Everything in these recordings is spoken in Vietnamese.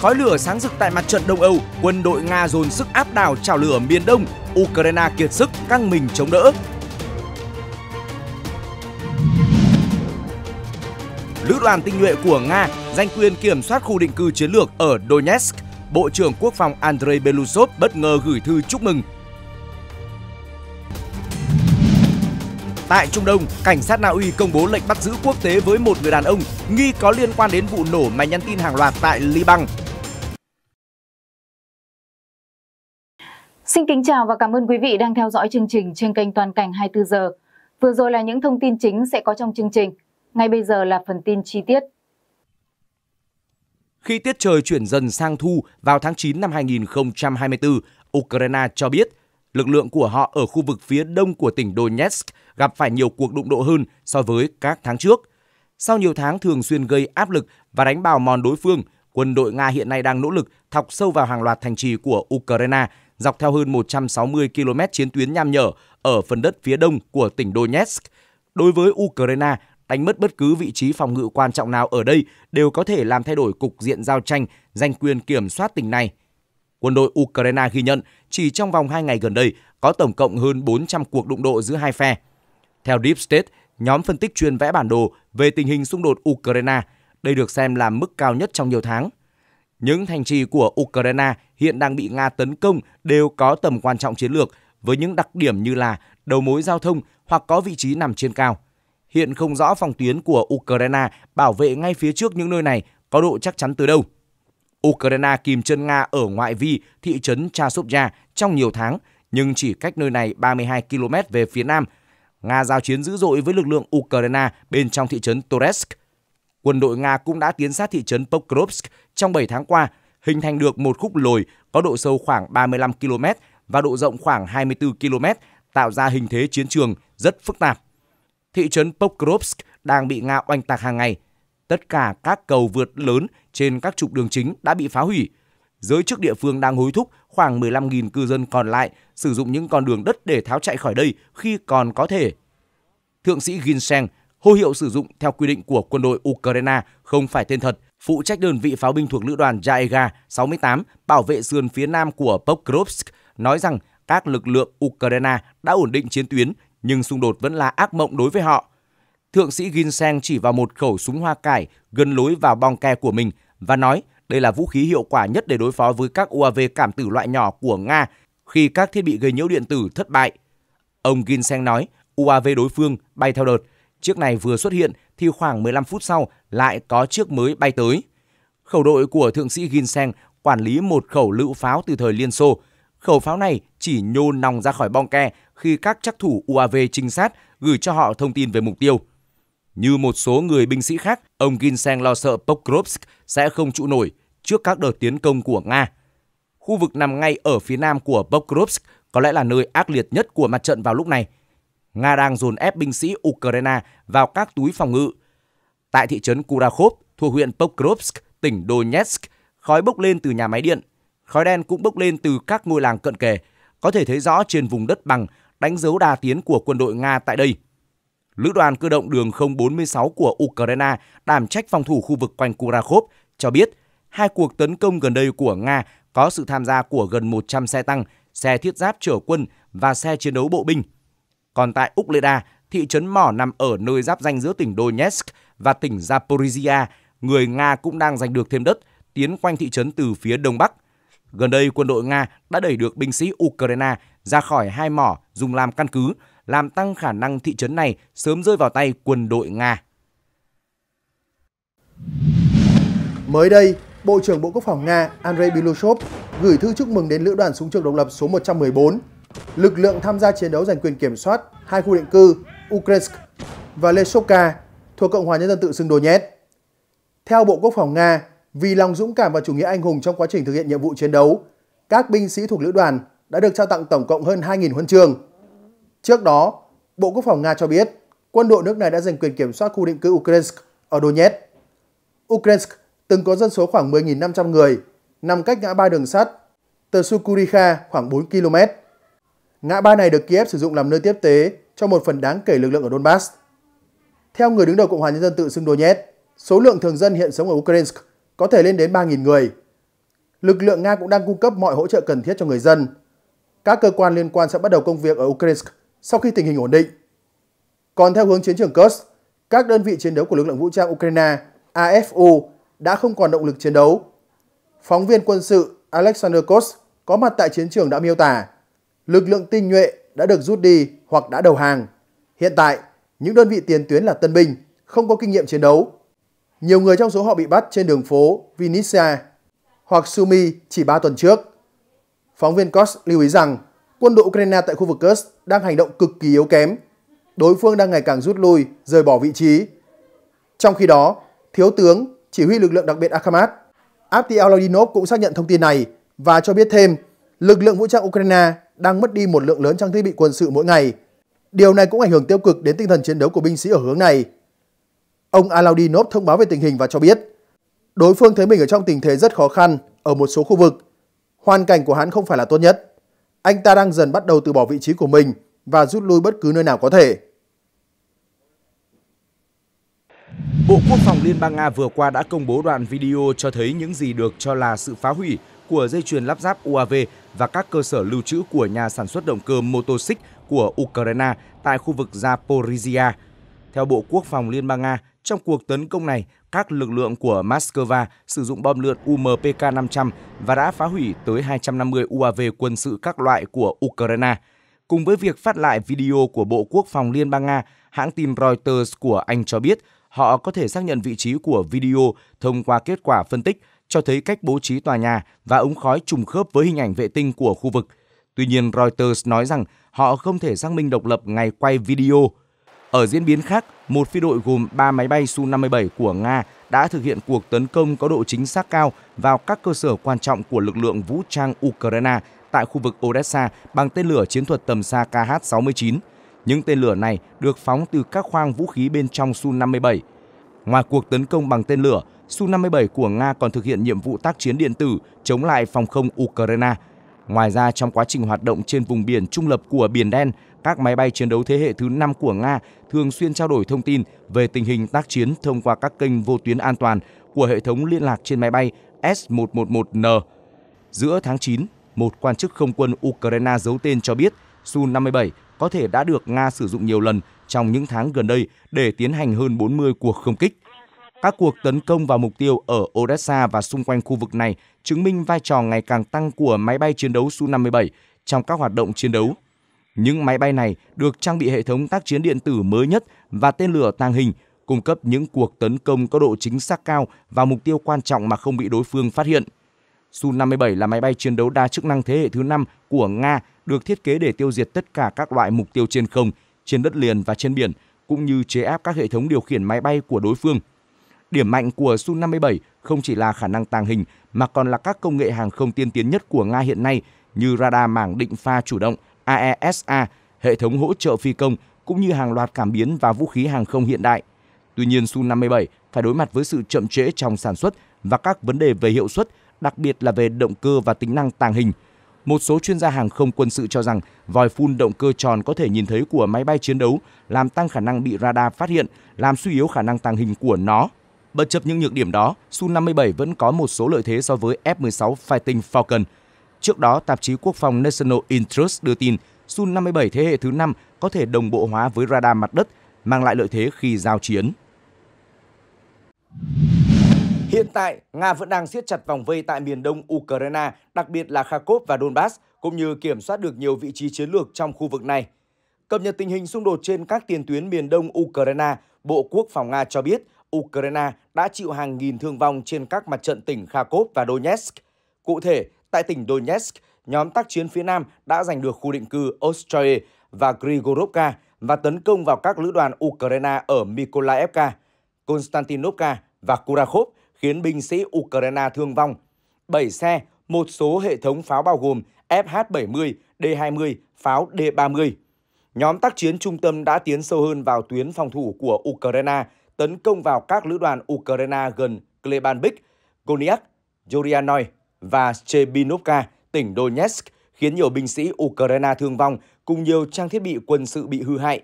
Khói lửa sáng rực tại mặt trận Đông Âu, quân đội Nga dồn sức áp đảo chảo lửa miền Đông, Ukraine kiệt sức căng mình chống đỡ. Lữ đoàn tinh nhuệ của Nga giành quyền kiểm soát khu định cư chiến lược ở Donetsk. Bộ trưởng Quốc phòng Andrei Belousov bất ngờ gửi thư chúc mừng Tại Trung Đông, cảnh sát Na Uy công bố lệnh bắt giữ quốc tế với một người đàn ông nghi có liên quan đến vụ nổ máy nhắn tin hàng loạt tại Liban. Xin kính chào và cảm ơn quý vị đang theo dõi chương trình trên kênh Toàn cảnh 24 giờ. Vừa rồi là những thông tin chính sẽ có trong chương trình. Ngay bây giờ là phần tin chi tiết. Khi tiết trời chuyển dần sang thu vào tháng 9 năm 2024, Ukraine cho biết lực lượng của họ ở khu vực phía đông của tỉnh Donetsk gặp phải nhiều cuộc đụng độ hơn so với các tháng trước. Sau nhiều tháng thường xuyên gây áp lực và đánh bào mòn đối phương, quân đội Nga hiện nay đang nỗ lực thọc sâu vào hàng loạt thành trì của Ukraine dọc theo hơn 160 km chiến tuyến nham nhở ở phần đất phía đông của tỉnh Donetsk. Đối với Ukraine, đánh mất bất cứ vị trí phòng ngự quan trọng nào ở đây đều có thể làm thay đổi cục diện giao tranh giành quyền kiểm soát tỉnh này. Quân đội Ukraine ghi nhận chỉ trong vòng 2 ngày gần đây có tổng cộng hơn 400 cuộc đụng độ giữa hai phe. Theo Deep State, nhóm phân tích chuyên vẽ bản đồ về tình hình xung đột Ukraine. Đây được xem là mức cao nhất trong nhiều tháng. Những thành trì của Ukraine hiện đang bị Nga tấn công đều có tầm quan trọng chiến lược với những đặc điểm như là đầu mối giao thông hoặc có vị trí nằm trên cao. Hiện không rõ phòng tuyến của Ukraine bảo vệ ngay phía trước những nơi này có độ chắc chắn từ đâu. Ukraine kìm chân Nga ở ngoại vi thị trấn Chasovya trong nhiều tháng, nhưng chỉ cách nơi này 32 km về phía nam. Nga giao chiến dữ dội với lực lượng Ukraine bên trong thị trấn Toretsk. Quân đội Nga cũng đã tiến sát thị trấn Pokrovsk trong 7 tháng qua, hình thành được một khúc lồi có độ sâu khoảng 35 km và độ rộng khoảng 24 km, tạo ra hình thế chiến trường rất phức tạp. Thị trấn Pokrovsk đang bị Nga oanh tạc hàng ngày. Tất cả các cầu vượt lớn trên các trục đường chính đã bị phá hủy. Giới chức địa phương đang hối thúc khoảng 15.000 cư dân còn lại sử dụng những con đường đất để tháo chạy khỏi đây khi còn có thể. Thượng sĩ Ginseng, hô hiệu sử dụng theo quy định của quân đội Ukraine không phải tên thật, phụ trách đơn vị pháo binh thuộc lữ đoàn Jaega 68 bảo vệ sườn phía nam của Pokrovsk, nói rằng các lực lượng Ukraine đã ổn định chiến tuyến nhưng xung đột vẫn là ác mộng đối với họ. Thượng sĩ Ginseng chỉ vào một khẩu súng hoa cải gần lối vào bong ke của mình và nói đây là vũ khí hiệu quả nhất để đối phó với các UAV cảm tử loại nhỏ của Nga khi các thiết bị gây nhiễu điện tử thất bại. Ông Ginseng nói, UAV đối phương bay theo đợt, chiếc này vừa xuất hiện thì khoảng 15 phút sau lại có chiếc mới bay tới. Khẩu đội của thượng sĩ Ginseng quản lý một khẩu lựu pháo từ thời Liên Xô. Khẩu pháo này chỉ nhô nòng ra khỏi bong ke khi các chắc thủ UAV trinh sát gửi cho họ thông tin về mục tiêu. Như một số người binh sĩ khác, ông Ginseng lo sợ Pokrovsk sẽ không trụ nổi trước các đợt tiến công của Nga. Khu vực nằm ngay ở phía nam của Pokrovsk có lẽ là nơi ác liệt nhất của mặt trận vào lúc này. Nga đang dồn ép binh sĩ Ukraine vào các túi phòng ngự. Tại thị trấn Kurakhov thuộc huyện Pokrovsk, tỉnh Donetsk, khói bốc lên từ nhà máy điện. Khói đen cũng bốc lên từ các ngôi làng cận kề, có thể thấy rõ trên vùng đất bằng đánh dấu đà tiến của quân đội Nga tại đây. Lữ đoàn cơ động đường 046 của Ukraine đảm trách phòng thủ khu vực quanh Kurakov cho biết hai cuộc tấn công gần đây của Nga có sự tham gia của gần 100 xe tăng, xe thiết giáp chở quân và xe chiến đấu bộ binh. Còn tại Ukleda, thị trấn mỏ nằm ở nơi giáp danh giữa tỉnh Donetsk và tỉnh Zaporizhia, người Nga cũng đang giành được thêm đất tiến quanh thị trấn từ phía đông bắc. Gần đây, quân đội Nga đã đẩy được binh sĩ Ukraine ra khỏi hai mỏ dùng làm căn cứ làm tăng khả năng thị trấn này sớm rơi vào tay quân đội Nga. Mới đây, Bộ trưởng Bộ Quốc phòng Nga Andrei Bilushov gửi thư chúc mừng đến lữ đoàn súng trường độc lập số 114, lực lượng tham gia chiến đấu giành quyền kiểm soát hai khu định cư Ukrensk và Lesovka thuộc Cộng hòa Nhân dân tự xưng Donetsk. Theo Bộ Quốc phòng Nga, vì lòng dũng cảm và chủ nghĩa anh hùng trong quá trình thực hiện nhiệm vụ chiến đấu, các binh sĩ thuộc lữ đoàn đã được trao tặng tổng cộng hơn 2.000 huân chương. Trước đó, Bộ Quốc phòng Nga cho biết quân đội nước này đã giành quyền kiểm soát khu định cư Ukrainsk ở Donetsk. Ukrainsk từng có dân số khoảng 10.500 người, nằm cách ngã ba đường sắt từ Sukurika khoảng 4 km. Ngã ba này được Kiev sử dụng làm nơi tiếp tế cho một phần đáng kể lực lượng ở Donbass. Theo người đứng đầu Cộng hòa Nhân dân tự xưng Donetsk, số lượng thường dân hiện sống ở Ukrainsk có thể lên đến 3.000 người. Lực lượng Nga cũng đang cung cấp mọi hỗ trợ cần thiết cho người dân. Các cơ quan liên quan sẽ bắt đầu công việc ở Ukrainsk sau khi tình hình ổn định. Còn theo hướng chiến trường Kursk, các đơn vị chiến đấu của lực lượng vũ trang Ukraine AFU đã không còn động lực chiến đấu. Phóng viên quân sự Alexander Kos có mặt tại chiến trường đã miêu tả, lực lượng tinh nhuệ đã được rút đi hoặc đã đầu hàng. Hiện tại, những đơn vị tiền tuyến là tân binh, không có kinh nghiệm chiến đấu. Nhiều người trong số họ bị bắt trên đường phố Vinnytsia hoặc Sumy chỉ 3 tuần trước. Phóng viên Kos lưu ý rằng quân đội Ukraine tại khu vực Kursk đang hành động cực kỳ yếu kém. Đối phương đang ngày càng rút lui, rời bỏ vị trí. Trong khi đó, Thiếu tướng chỉ huy lực lượng đặc biệt Akhamat, Abdi Aladinov cũng xác nhận thông tin này và cho biết thêm lực lượng vũ trang Ukraine đang mất đi một lượng lớn trang thiết bị quân sự mỗi ngày. Điều này cũng ảnh hưởng tiêu cực đến tinh thần chiến đấu của binh sĩ ở hướng này. Ông Alaudinov thông báo về tình hình và cho biết, đối phương thấy mình ở trong tình thế rất khó khăn ở một số khu vực. Hoàn cảnh của hắn không phải là tốt nhất anh ta đang dần bắt đầu từ bỏ vị trí của mình và rút lui bất cứ nơi nào có thể. Bộ Quốc phòng Liên bang Nga vừa qua đã công bố đoạn video cho thấy những gì được cho là sự phá hủy của dây chuyền lắp ráp UAV và các cơ sở lưu trữ của nhà sản xuất động cơ motoxích của Ukraine tại khu vực Zaporizhia. Theo Bộ Quốc phòng Liên bang Nga, trong cuộc tấn công này, các lực lượng của Moscow sử dụng bom lượn UMPK-500 và đã phá hủy tới 250 UAV quân sự các loại của Ukraine. Cùng với việc phát lại video của Bộ Quốc phòng Liên bang Nga, hãng tin Reuters của Anh cho biết họ có thể xác nhận vị trí của video thông qua kết quả phân tích cho thấy cách bố trí tòa nhà và ống khói trùng khớp với hình ảnh vệ tinh của khu vực. Tuy nhiên, Reuters nói rằng họ không thể xác minh độc lập ngày quay video. Ở diễn biến khác, một phi đội gồm 3 máy bay Su-57 của Nga đã thực hiện cuộc tấn công có độ chính xác cao vào các cơ sở quan trọng của lực lượng vũ trang Ukraine tại khu vực Odessa bằng tên lửa chiến thuật tầm xa KH-69. Những tên lửa này được phóng từ các khoang vũ khí bên trong Su-57. Ngoài cuộc tấn công bằng tên lửa, Su-57 của Nga còn thực hiện nhiệm vụ tác chiến điện tử chống lại phòng không Ukraine. Ngoài ra, trong quá trình hoạt động trên vùng biển trung lập của Biển Đen, các máy bay chiến đấu thế hệ thứ 5 của Nga thường xuyên trao đổi thông tin về tình hình tác chiến thông qua các kênh vô tuyến an toàn của hệ thống liên lạc trên máy bay S-111N. Giữa tháng 9, một quan chức không quân Ukraine giấu tên cho biết Su-57 có thể đã được Nga sử dụng nhiều lần trong những tháng gần đây để tiến hành hơn 40 cuộc không kích. Các cuộc tấn công vào mục tiêu ở Odessa và xung quanh khu vực này chứng minh vai trò ngày càng tăng của máy bay chiến đấu Su-57 trong các hoạt động chiến đấu những máy bay này được trang bị hệ thống tác chiến điện tử mới nhất và tên lửa tàng hình, cung cấp những cuộc tấn công có độ chính xác cao và mục tiêu quan trọng mà không bị đối phương phát hiện. Su-57 là máy bay chiến đấu đa chức năng thế hệ thứ 5 của Nga được thiết kế để tiêu diệt tất cả các loại mục tiêu trên không, trên đất liền và trên biển, cũng như chế áp các hệ thống điều khiển máy bay của đối phương. Điểm mạnh của Su-57 không chỉ là khả năng tàng hình mà còn là các công nghệ hàng không tiên tiến nhất của Nga hiện nay như radar mảng định pha chủ động, AESA, e hệ thống hỗ trợ phi công cũng như hàng loạt cảm biến và vũ khí hàng không hiện đại. Tuy nhiên, Su-57 phải đối mặt với sự chậm trễ trong sản xuất và các vấn đề về hiệu suất, đặc biệt là về động cơ và tính năng tàng hình. Một số chuyên gia hàng không quân sự cho rằng vòi phun động cơ tròn có thể nhìn thấy của máy bay chiến đấu làm tăng khả năng bị radar phát hiện, làm suy yếu khả năng tàng hình của nó. Bất chấp những nhược điểm đó, Su-57 vẫn có một số lợi thế so với F-16 Fighting Falcon – Trước đó, tạp chí quốc phòng National Interest đưa tin Su-57 thế hệ thứ 5 có thể đồng bộ hóa với radar mặt đất, mang lại lợi thế khi giao chiến. Hiện tại, Nga vẫn đang siết chặt vòng vây tại miền đông Ukraine, đặc biệt là Kharkov và Donbass, cũng như kiểm soát được nhiều vị trí chiến lược trong khu vực này. Cập nhật tình hình xung đột trên các tiền tuyến miền đông Ukraine, Bộ Quốc phòng Nga cho biết Ukraine đã chịu hàng nghìn thương vong trên các mặt trận tỉnh Kharkov và Donetsk. Cụ thể, Tại tỉnh Donetsk, nhóm tác chiến phía Nam đã giành được khu định cư Ostroye và Grigorovka và tấn công vào các lữ đoàn Ukraine ở Mykolaiivka, Konstantinovka và Kurakhov, khiến binh sĩ Ukraine thương vong. 7 xe, một số hệ thống pháo bao gồm FH-70, D-20, pháo D-30. Nhóm tác chiến trung tâm đã tiến sâu hơn vào tuyến phòng thủ của Ukraine, tấn công vào các lữ đoàn Ukraine gần Klebanvik, Goniak, Joryanoi và Chebinovka, tỉnh Donetsk, khiến nhiều binh sĩ Ukraine thương vong cùng nhiều trang thiết bị quân sự bị hư hại.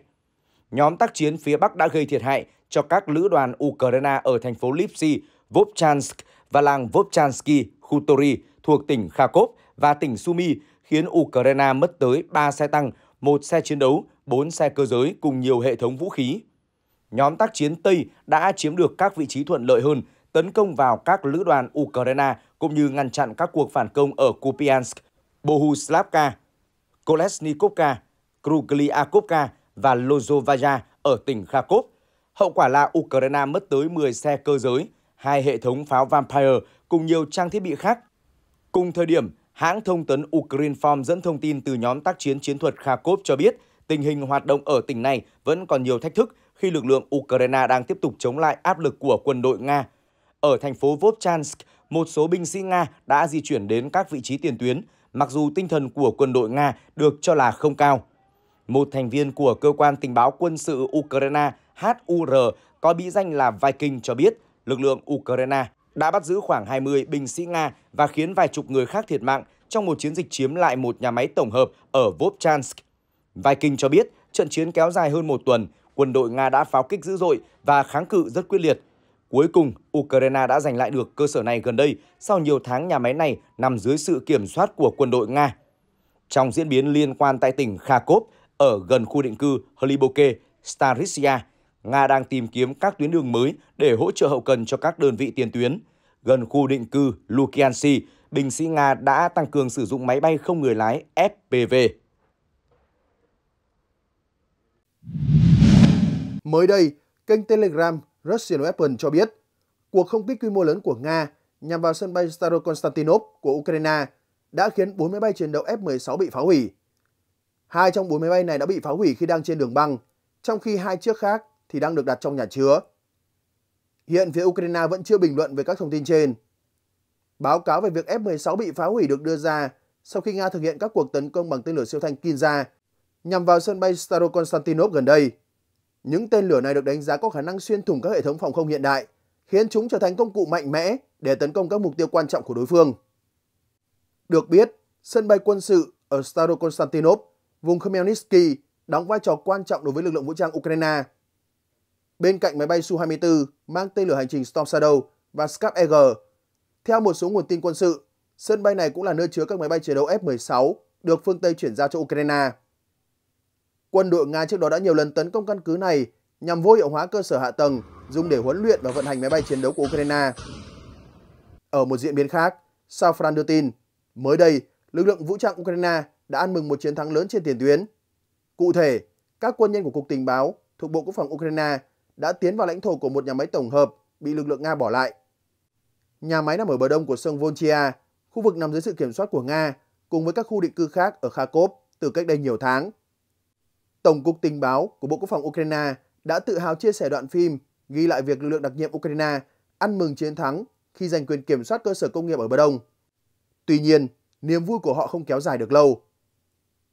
Nhóm tác chiến phía Bắc đã gây thiệt hại cho các lữ đoàn Ukraine ở thành phố Lipsi, Vovchansk và làng Vovchansky, Khutori thuộc tỉnh Kharkov và tỉnh Sumy, khiến Ukraine mất tới 3 xe tăng, một xe chiến đấu, 4 xe cơ giới cùng nhiều hệ thống vũ khí. Nhóm tác chiến Tây đã chiếm được các vị trí thuận lợi hơn, tấn công vào các lữ đoàn Ukraine cũng như ngăn chặn các cuộc phản công ở Kupiansk, Bohuslavka, Kolesnikovka, Kruglyakovka và Lozovaya ở tỉnh Kharkov. Hậu quả là Ukraine mất tới 10 xe cơ giới, hai hệ thống pháo Vampire cùng nhiều trang thiết bị khác. Cùng thời điểm, hãng thông tấn Ukrinform dẫn thông tin từ nhóm tác chiến chiến thuật Kharkov cho biết tình hình hoạt động ở tỉnh này vẫn còn nhiều thách thức khi lực lượng Ukraine đang tiếp tục chống lại áp lực của quân đội Nga. Ở thành phố Vovchansk, một số binh sĩ Nga đã di chuyển đến các vị trí tiền tuyến, mặc dù tinh thần của quân đội Nga được cho là không cao. Một thành viên của cơ quan tình báo quân sự Ukraine HUR có bí danh là Viking cho biết lực lượng Ukraine đã bắt giữ khoảng 20 binh sĩ Nga và khiến vài chục người khác thiệt mạng trong một chiến dịch chiếm lại một nhà máy tổng hợp ở Vovchansk. Viking cho biết trận chiến kéo dài hơn một tuần, quân đội Nga đã pháo kích dữ dội và kháng cự rất quyết liệt. Cuối cùng, Ukraine đã giành lại được cơ sở này gần đây sau nhiều tháng nhà máy này nằm dưới sự kiểm soát của quân đội Nga. Trong diễn biến liên quan tại tỉnh Kharkov, ở gần khu định cư Hliboke, Starisia, Nga đang tìm kiếm các tuyến đường mới để hỗ trợ hậu cần cho các đơn vị tiền tuyến. Gần khu định cư Lukiansi, binh sĩ Nga đã tăng cường sử dụng máy bay không người lái FPV. Mới đây, kênh Telegram Russian Weapon cho biết, cuộc không kích quy mô lớn của Nga nhằm vào sân bay Starokonstantinov của Ukraine đã khiến 4 máy bay chiến đấu F-16 bị phá hủy. Hai trong 4 máy bay này đã bị phá hủy khi đang trên đường băng, trong khi hai chiếc khác thì đang được đặt trong nhà chứa. Hiện phía Ukraine vẫn chưa bình luận về các thông tin trên. Báo cáo về việc F-16 bị phá hủy được đưa ra sau khi Nga thực hiện các cuộc tấn công bằng tên lửa siêu thanh Kinza nhằm vào sân bay Starokonstantinov gần đây. Những tên lửa này được đánh giá có khả năng xuyên thủng các hệ thống phòng không hiện đại, khiến chúng trở thành công cụ mạnh mẽ để tấn công các mục tiêu quan trọng của đối phương. Được biết, sân bay quân sự ở Starokonstantinov, vùng Khmelnytsky, đóng vai trò quan trọng đối với lực lượng vũ trang Ukraine. Bên cạnh máy bay Su-24 mang tên lửa hành trình Storm Shadow và Scap EG, theo một số nguồn tin quân sự, sân bay này cũng là nơi chứa các máy bay chiến đấu F-16 được phương Tây chuyển giao cho Ukraine. Quân đội Nga trước đó đã nhiều lần tấn công căn cứ này nhằm vô hiệu hóa cơ sở hạ tầng dùng để huấn luyện và vận hành máy bay chiến đấu của Ukraine. Ở một diễn biến khác, Safran đưa tin, mới đây, lực lượng vũ trang Ukraine đã ăn mừng một chiến thắng lớn trên tiền tuyến. Cụ thể, các quân nhân của Cục Tình báo thuộc Bộ Quốc phòng Ukraine đã tiến vào lãnh thổ của một nhà máy tổng hợp bị lực lượng Nga bỏ lại. Nhà máy nằm ở bờ đông của sông Volchia, khu vực nằm dưới sự kiểm soát của Nga, cùng với các khu định cư khác ở Kharkov từ cách đây nhiều tháng. Tổng cục Tình báo của Bộ Quốc phòng Ukraine đã tự hào chia sẻ đoạn phim ghi lại việc lực lượng đặc nhiệm Ukraine ăn mừng chiến thắng khi giành quyền kiểm soát cơ sở công nghiệp ở Bờ Đông. Tuy nhiên, niềm vui của họ không kéo dài được lâu.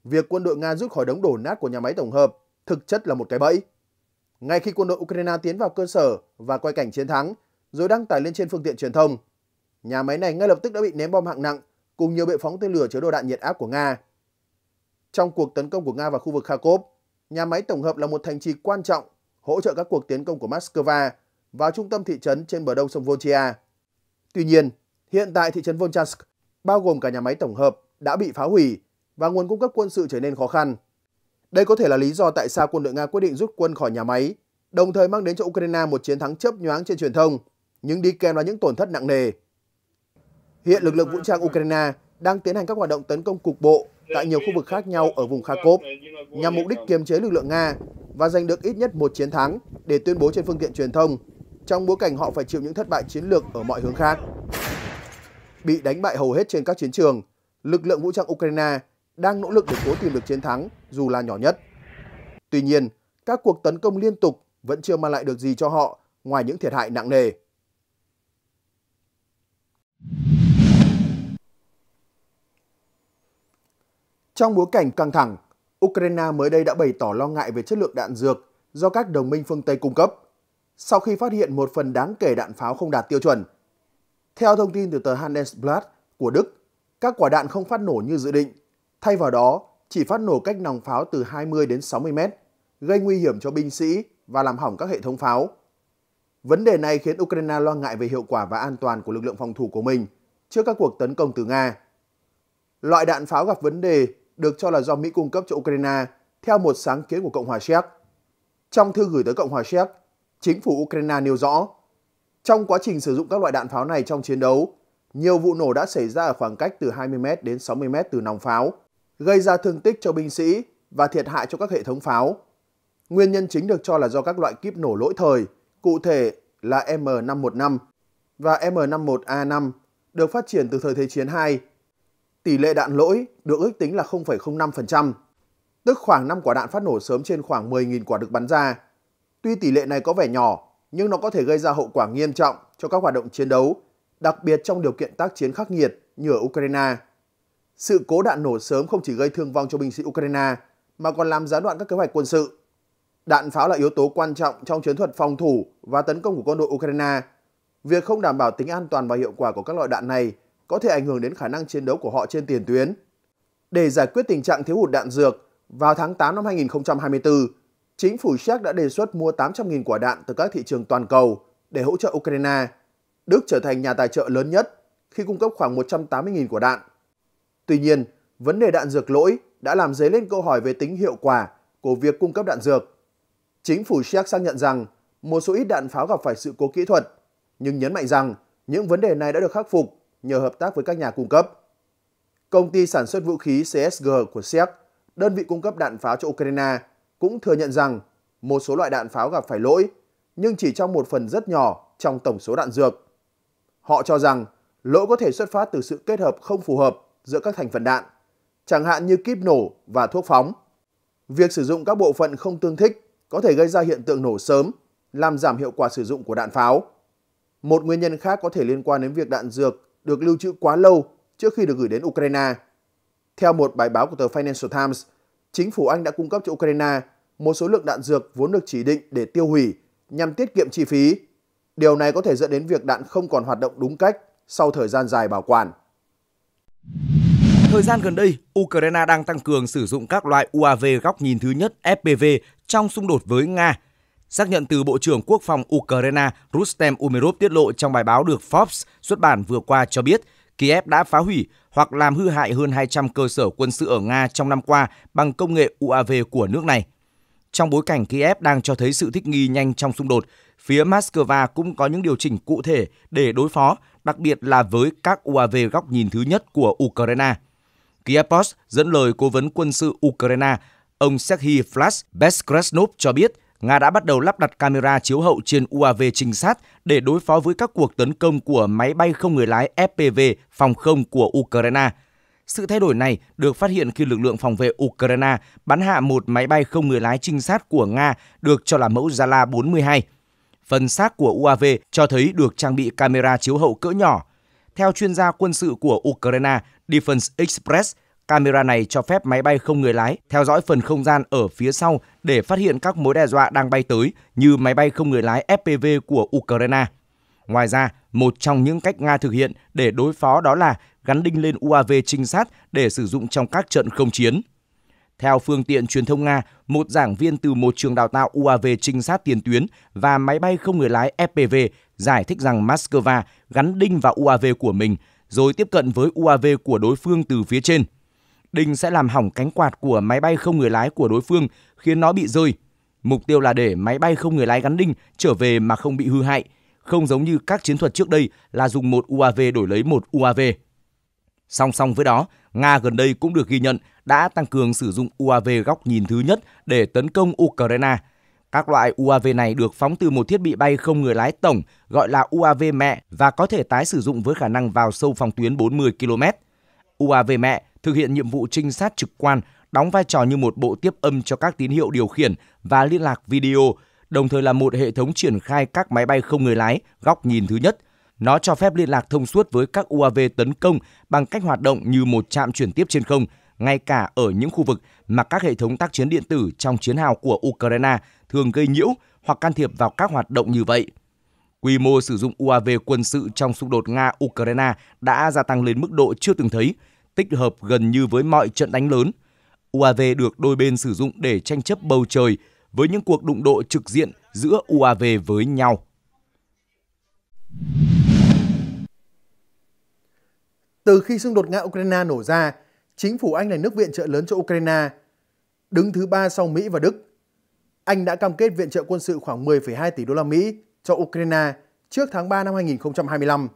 Việc quân đội Nga rút khỏi đống đổ nát của nhà máy tổng hợp thực chất là một cái bẫy. Ngay khi quân đội Ukraine tiến vào cơ sở và quay cảnh chiến thắng, rồi đăng tải lên trên phương tiện truyền thông, nhà máy này ngay lập tức đã bị ném bom hạng nặng cùng nhiều bệ phóng tên lửa chứa đồ đạn nhiệt áp của Nga. Trong cuộc tấn công của Nga vào khu vực Kharkov, nhà máy tổng hợp là một thành trì quan trọng hỗ trợ các cuộc tiến công của Moscow vào trung tâm thị trấn trên bờ đông sông Volchia. Tuy nhiên, hiện tại thị trấn Volchansk, bao gồm cả nhà máy tổng hợp, đã bị phá hủy và nguồn cung cấp quân sự trở nên khó khăn. Đây có thể là lý do tại sao quân đội Nga quyết định rút quân khỏi nhà máy, đồng thời mang đến cho Ukraine một chiến thắng chớp nhoáng trên truyền thông, nhưng đi kèm là những tổn thất nặng nề. Hiện lực lượng vũ trang Ukraine đang tiến hành các hoạt động tấn công cục bộ tại nhiều khu vực khác nhau ở vùng Kharkov nhằm mục đích kiềm chế lực lượng Nga và giành được ít nhất một chiến thắng để tuyên bố trên phương tiện truyền thông trong bối cảnh họ phải chịu những thất bại chiến lược ở mọi hướng khác. Bị đánh bại hầu hết trên các chiến trường, lực lượng vũ trang Ukraine đang nỗ lực để cố tìm được chiến thắng dù là nhỏ nhất. Tuy nhiên, các cuộc tấn công liên tục vẫn chưa mang lại được gì cho họ ngoài những thiệt hại nặng nề. Trong bối cảnh căng thẳng, Ukraine mới đây đã bày tỏ lo ngại về chất lượng đạn dược do các đồng minh phương Tây cung cấp, sau khi phát hiện một phần đáng kể đạn pháo không đạt tiêu chuẩn. Theo thông tin từ tờ Handelsblatt của Đức, các quả đạn không phát nổ như dự định, thay vào đó chỉ phát nổ cách nòng pháo từ 20 đến 60 mét, gây nguy hiểm cho binh sĩ và làm hỏng các hệ thống pháo. Vấn đề này khiến Ukraine lo ngại về hiệu quả và an toàn của lực lượng phòng thủ của mình trước các cuộc tấn công từ Nga. Loại đạn pháo gặp vấn đề được cho là do Mỹ cung cấp cho Ukraine theo một sáng kiến của Cộng hòa Séc. Trong thư gửi tới Cộng hòa Séc, chính phủ Ukraine nêu rõ, trong quá trình sử dụng các loại đạn pháo này trong chiến đấu, nhiều vụ nổ đã xảy ra ở khoảng cách từ 20m đến 60m từ nòng pháo, gây ra thương tích cho binh sĩ và thiệt hại cho các hệ thống pháo. Nguyên nhân chính được cho là do các loại kíp nổ lỗi thời, cụ thể là M515 và M51A5 được phát triển từ thời Thế chiến 2 tỷ lệ đạn lỗi được ước tính là 0,05%, tức khoảng 5 quả đạn phát nổ sớm trên khoảng 10.000 quả được bắn ra. Tuy tỷ lệ này có vẻ nhỏ, nhưng nó có thể gây ra hậu quả nghiêm trọng cho các hoạt động chiến đấu, đặc biệt trong điều kiện tác chiến khắc nghiệt như ở Ukraine. Sự cố đạn nổ sớm không chỉ gây thương vong cho binh sĩ Ukraine, mà còn làm gián đoạn các kế hoạch quân sự. Đạn pháo là yếu tố quan trọng trong chiến thuật phòng thủ và tấn công của quân đội Ukraine. Việc không đảm bảo tính an toàn và hiệu quả của các loại đạn này có thể ảnh hưởng đến khả năng chiến đấu của họ trên tiền tuyến. Để giải quyết tình trạng thiếu hụt đạn dược, vào tháng 8 năm 2024, chính phủ Séc đã đề xuất mua 800.000 quả đạn từ các thị trường toàn cầu để hỗ trợ Ukraine. Đức trở thành nhà tài trợ lớn nhất khi cung cấp khoảng 180.000 quả đạn. Tuy nhiên, vấn đề đạn dược lỗi đã làm dấy lên câu hỏi về tính hiệu quả của việc cung cấp đạn dược. Chính phủ Séc xác nhận rằng một số ít đạn pháo gặp phải sự cố kỹ thuật, nhưng nhấn mạnh rằng những vấn đề này đã được khắc phục nhờ hợp tác với các nhà cung cấp. Công ty sản xuất vũ khí CSG của Séc, đơn vị cung cấp đạn pháo cho Ukraine, cũng thừa nhận rằng một số loại đạn pháo gặp phải lỗi, nhưng chỉ trong một phần rất nhỏ trong tổng số đạn dược. Họ cho rằng lỗi có thể xuất phát từ sự kết hợp không phù hợp giữa các thành phần đạn, chẳng hạn như kíp nổ và thuốc phóng. Việc sử dụng các bộ phận không tương thích có thể gây ra hiện tượng nổ sớm, làm giảm hiệu quả sử dụng của đạn pháo. Một nguyên nhân khác có thể liên quan đến việc đạn dược được lưu trữ quá lâu trước khi được gửi đến Ukraine. Theo một bài báo của tờ Financial Times, chính phủ Anh đã cung cấp cho Ukraine một số lượng đạn dược vốn được chỉ định để tiêu hủy nhằm tiết kiệm chi phí. Điều này có thể dẫn đến việc đạn không còn hoạt động đúng cách sau thời gian dài bảo quản. Thời gian gần đây, Ukraine đang tăng cường sử dụng các loại UAV góc nhìn thứ nhất FPV trong xung đột với Nga Xác nhận từ Bộ trưởng Quốc phòng Ukraine Rustem Umerov tiết lộ trong bài báo được Forbes xuất bản vừa qua cho biết, Kiev đã phá hủy hoặc làm hư hại hơn 200 cơ sở quân sự ở Nga trong năm qua bằng công nghệ UAV của nước này. Trong bối cảnh Kiev đang cho thấy sự thích nghi nhanh trong xung đột, phía Moscow cũng có những điều chỉnh cụ thể để đối phó, đặc biệt là với các UAV góc nhìn thứ nhất của Ukraine. Kiev Post dẫn lời cố vấn quân sự Ukraine, ông Serhiy Flash Beskrasnov cho biết Nga đã bắt đầu lắp đặt camera chiếu hậu trên UAV trinh sát để đối phó với các cuộc tấn công của máy bay không người lái FPV phòng không của Ukraine. Sự thay đổi này được phát hiện khi lực lượng phòng vệ Ukraine bắn hạ một máy bay không người lái trinh sát của Nga được cho là mẫu Zala 42. Phần xác của UAV cho thấy được trang bị camera chiếu hậu cỡ nhỏ. Theo chuyên gia quân sự của Ukraine, Defense Express – Camera này cho phép máy bay không người lái theo dõi phần không gian ở phía sau để phát hiện các mối đe dọa đang bay tới như máy bay không người lái FPV của Ukraine. Ngoài ra, một trong những cách Nga thực hiện để đối phó đó là gắn đinh lên UAV trinh sát để sử dụng trong các trận không chiến. Theo phương tiện truyền thông Nga, một giảng viên từ một trường đào tạo UAV trinh sát tiền tuyến và máy bay không người lái FPV giải thích rằng Moscow gắn đinh vào UAV của mình rồi tiếp cận với UAV của đối phương từ phía trên – Đinh sẽ làm hỏng cánh quạt của máy bay không người lái của đối phương khiến nó bị rơi. Mục tiêu là để máy bay không người lái gắn đinh trở về mà không bị hư hại, không giống như các chiến thuật trước đây là dùng một UAV đổi lấy một UAV. Song song với đó, Nga gần đây cũng được ghi nhận đã tăng cường sử dụng UAV góc nhìn thứ nhất để tấn công Ukraine. Các loại UAV này được phóng từ một thiết bị bay không người lái tổng gọi là UAV mẹ và có thể tái sử dụng với khả năng vào sâu phòng tuyến 40 km. UAV mẹ thực hiện nhiệm vụ trinh sát trực quan, đóng vai trò như một bộ tiếp âm cho các tín hiệu điều khiển và liên lạc video, đồng thời là một hệ thống triển khai các máy bay không người lái góc nhìn thứ nhất. Nó cho phép liên lạc thông suốt với các UAV tấn công bằng cách hoạt động như một trạm chuyển tiếp trên không, ngay cả ở những khu vực mà các hệ thống tác chiến điện tử trong chiến hào của Ukraine thường gây nhiễu hoặc can thiệp vào các hoạt động như vậy. Quy mô sử dụng UAV quân sự trong xung đột Nga-Ukraine đã gia tăng lên mức độ chưa từng thấy – tích hợp gần như với mọi trận đánh lớn. UAV được đôi bên sử dụng để tranh chấp bầu trời với những cuộc đụng độ trực diện giữa UAV với nhau. Từ khi xung đột Nga-Ukraine nổ ra, chính phủ Anh là nước viện trợ lớn cho Ukraine, đứng thứ ba sau Mỹ và Đức. Anh đã cam kết viện trợ quân sự khoảng 10,2 tỷ đô la Mỹ cho Ukraine trước tháng 3 năm 2025.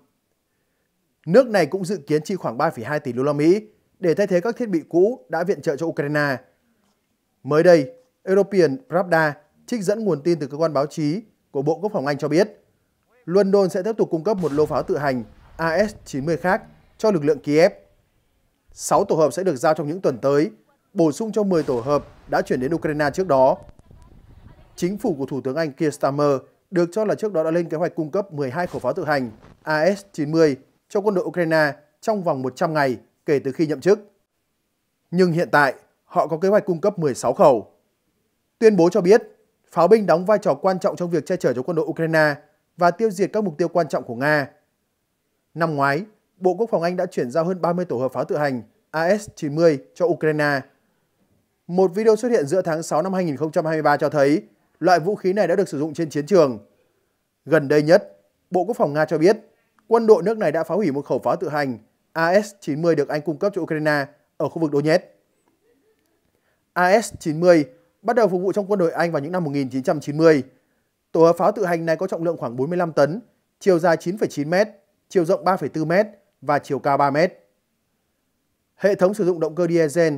Nước này cũng dự kiến chi khoảng 3,2 tỷ đô la Mỹ để thay thế các thiết bị cũ đã viện trợ cho Ukraine. Mới đây, European Pravda trích dẫn nguồn tin từ cơ quan báo chí của Bộ Quốc phòng Anh cho biết, London sẽ tiếp tục cung cấp một lô pháo tự hành AS-90 khác cho lực lượng Kiev. 6 tổ hợp sẽ được giao trong những tuần tới, bổ sung cho 10 tổ hợp đã chuyển đến Ukraine trước đó. Chính phủ của Thủ tướng Anh Keir Starmer được cho là trước đó đã lên kế hoạch cung cấp 12 khẩu pháo tự hành AS-90 cho quân đội Ukraine trong vòng 100 ngày kể từ khi nhậm chức. Nhưng hiện tại, họ có kế hoạch cung cấp 16 khẩu. Tuyên bố cho biết, pháo binh đóng vai trò quan trọng trong việc che chở cho quân đội Ukraine và tiêu diệt các mục tiêu quan trọng của Nga. Năm ngoái, Bộ Quốc phòng Anh đã chuyển giao hơn 30 tổ hợp pháo tự hành AS-90 cho Ukraine. Một video xuất hiện giữa tháng 6 năm 2023 cho thấy loại vũ khí này đã được sử dụng trên chiến trường. Gần đây nhất, Bộ Quốc phòng Nga cho biết quân đội nước này đã phá hủy một khẩu pháo tự hành AS-90 được Anh cung cấp cho Ukraine ở khu vực Donetsk. AS-90 bắt đầu phục vụ trong quân đội Anh vào những năm 1990. Tổ hợp pháo tự hành này có trọng lượng khoảng 45 tấn, chiều dài 9,9 m, chiều rộng 3,4 m và chiều cao 3 m. Hệ thống sử dụng động cơ diesel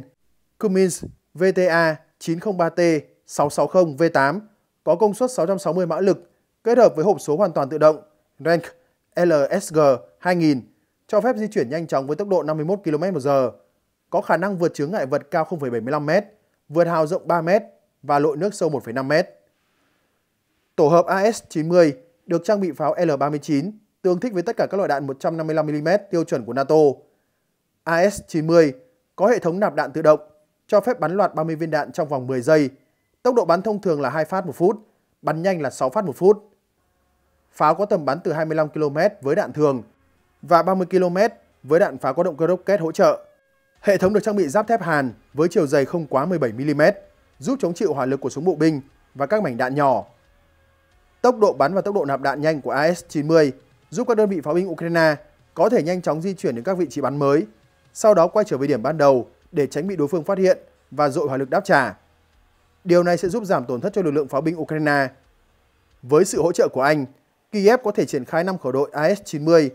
Cummins VTA 903T 660 V8 có công suất 660 mã lực kết hợp với hộp số hoàn toàn tự động Rank LSG 2000 cho phép di chuyển nhanh chóng với tốc độ 51 km/h, có khả năng vượt chướng ngại vật cao 0,75m, vượt hào rộng 3m và lội nước sâu 1,5m. Tổ hợp AS-90 được trang bị pháo L-39 tương thích với tất cả các loại đạn 155mm tiêu chuẩn của NATO. AS-90 có hệ thống nạp đạn tự động, cho phép bắn loạt 30 viên đạn trong vòng 10 giây. Tốc độ bắn thông thường là 2 phát một phút, bắn nhanh là 6 phát một phút pháo có tầm bắn từ 25 km với đạn thường và 30 km với đạn pháo có động cơ rocket hỗ trợ. Hệ thống được trang bị giáp thép hàn với chiều dày không quá 17 mm, giúp chống chịu hỏa lực của súng bộ binh và các mảnh đạn nhỏ. Tốc độ bắn và tốc độ nạp đạn nhanh của AS-90 giúp các đơn vị pháo binh Ukraine có thể nhanh chóng di chuyển đến các vị trí bắn mới, sau đó quay trở về điểm ban đầu để tránh bị đối phương phát hiện và dội hỏa lực đáp trả. Điều này sẽ giúp giảm tổn thất cho lực lượng pháo binh Ukraine. Với sự hỗ trợ của Anh, Kiev có thể triển khai 5 khẩu đội AS-90,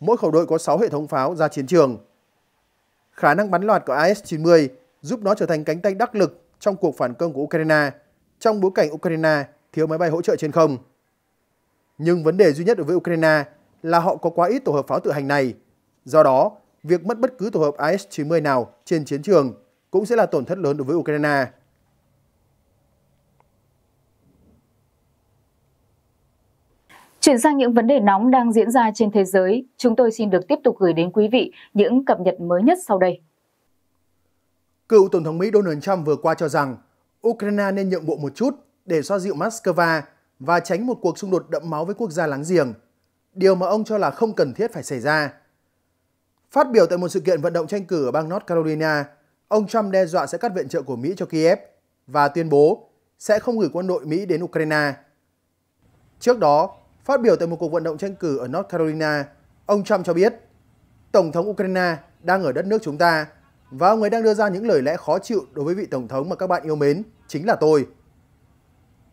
mỗi khẩu đội có 6 hệ thống pháo ra chiến trường. Khả năng bắn loạt của AS-90 giúp nó trở thành cánh tay đắc lực trong cuộc phản công của Ukraine trong bối cảnh Ukraine thiếu máy bay hỗ trợ trên không. Nhưng vấn đề duy nhất đối với Ukraine là họ có quá ít tổ hợp pháo tự hành này. Do đó, việc mất bất cứ tổ hợp AS-90 nào trên chiến trường cũng sẽ là tổn thất lớn đối với Ukraine. Chuyển sang những vấn đề nóng đang diễn ra trên thế giới, chúng tôi xin được tiếp tục gửi đến quý vị những cập nhật mới nhất sau đây. Cựu Tổng thống Mỹ Donald Trump vừa qua cho rằng Ukraine nên nhượng bộ một chút để xoa dịu Moscow và tránh một cuộc xung đột đẫm máu với quốc gia láng giềng, điều mà ông cho là không cần thiết phải xảy ra. Phát biểu tại một sự kiện vận động tranh cử ở bang North Carolina, ông Trump đe dọa sẽ cắt viện trợ của Mỹ cho Kiev và tuyên bố sẽ không gửi quân đội Mỹ đến Ukraine. Trước đó, Phát biểu tại một cuộc vận động tranh cử ở North Carolina, ông Trump cho biết Tổng thống Ukraine đang ở đất nước chúng ta và ông ấy đang đưa ra những lời lẽ khó chịu đối với vị Tổng thống mà các bạn yêu mến, chính là tôi.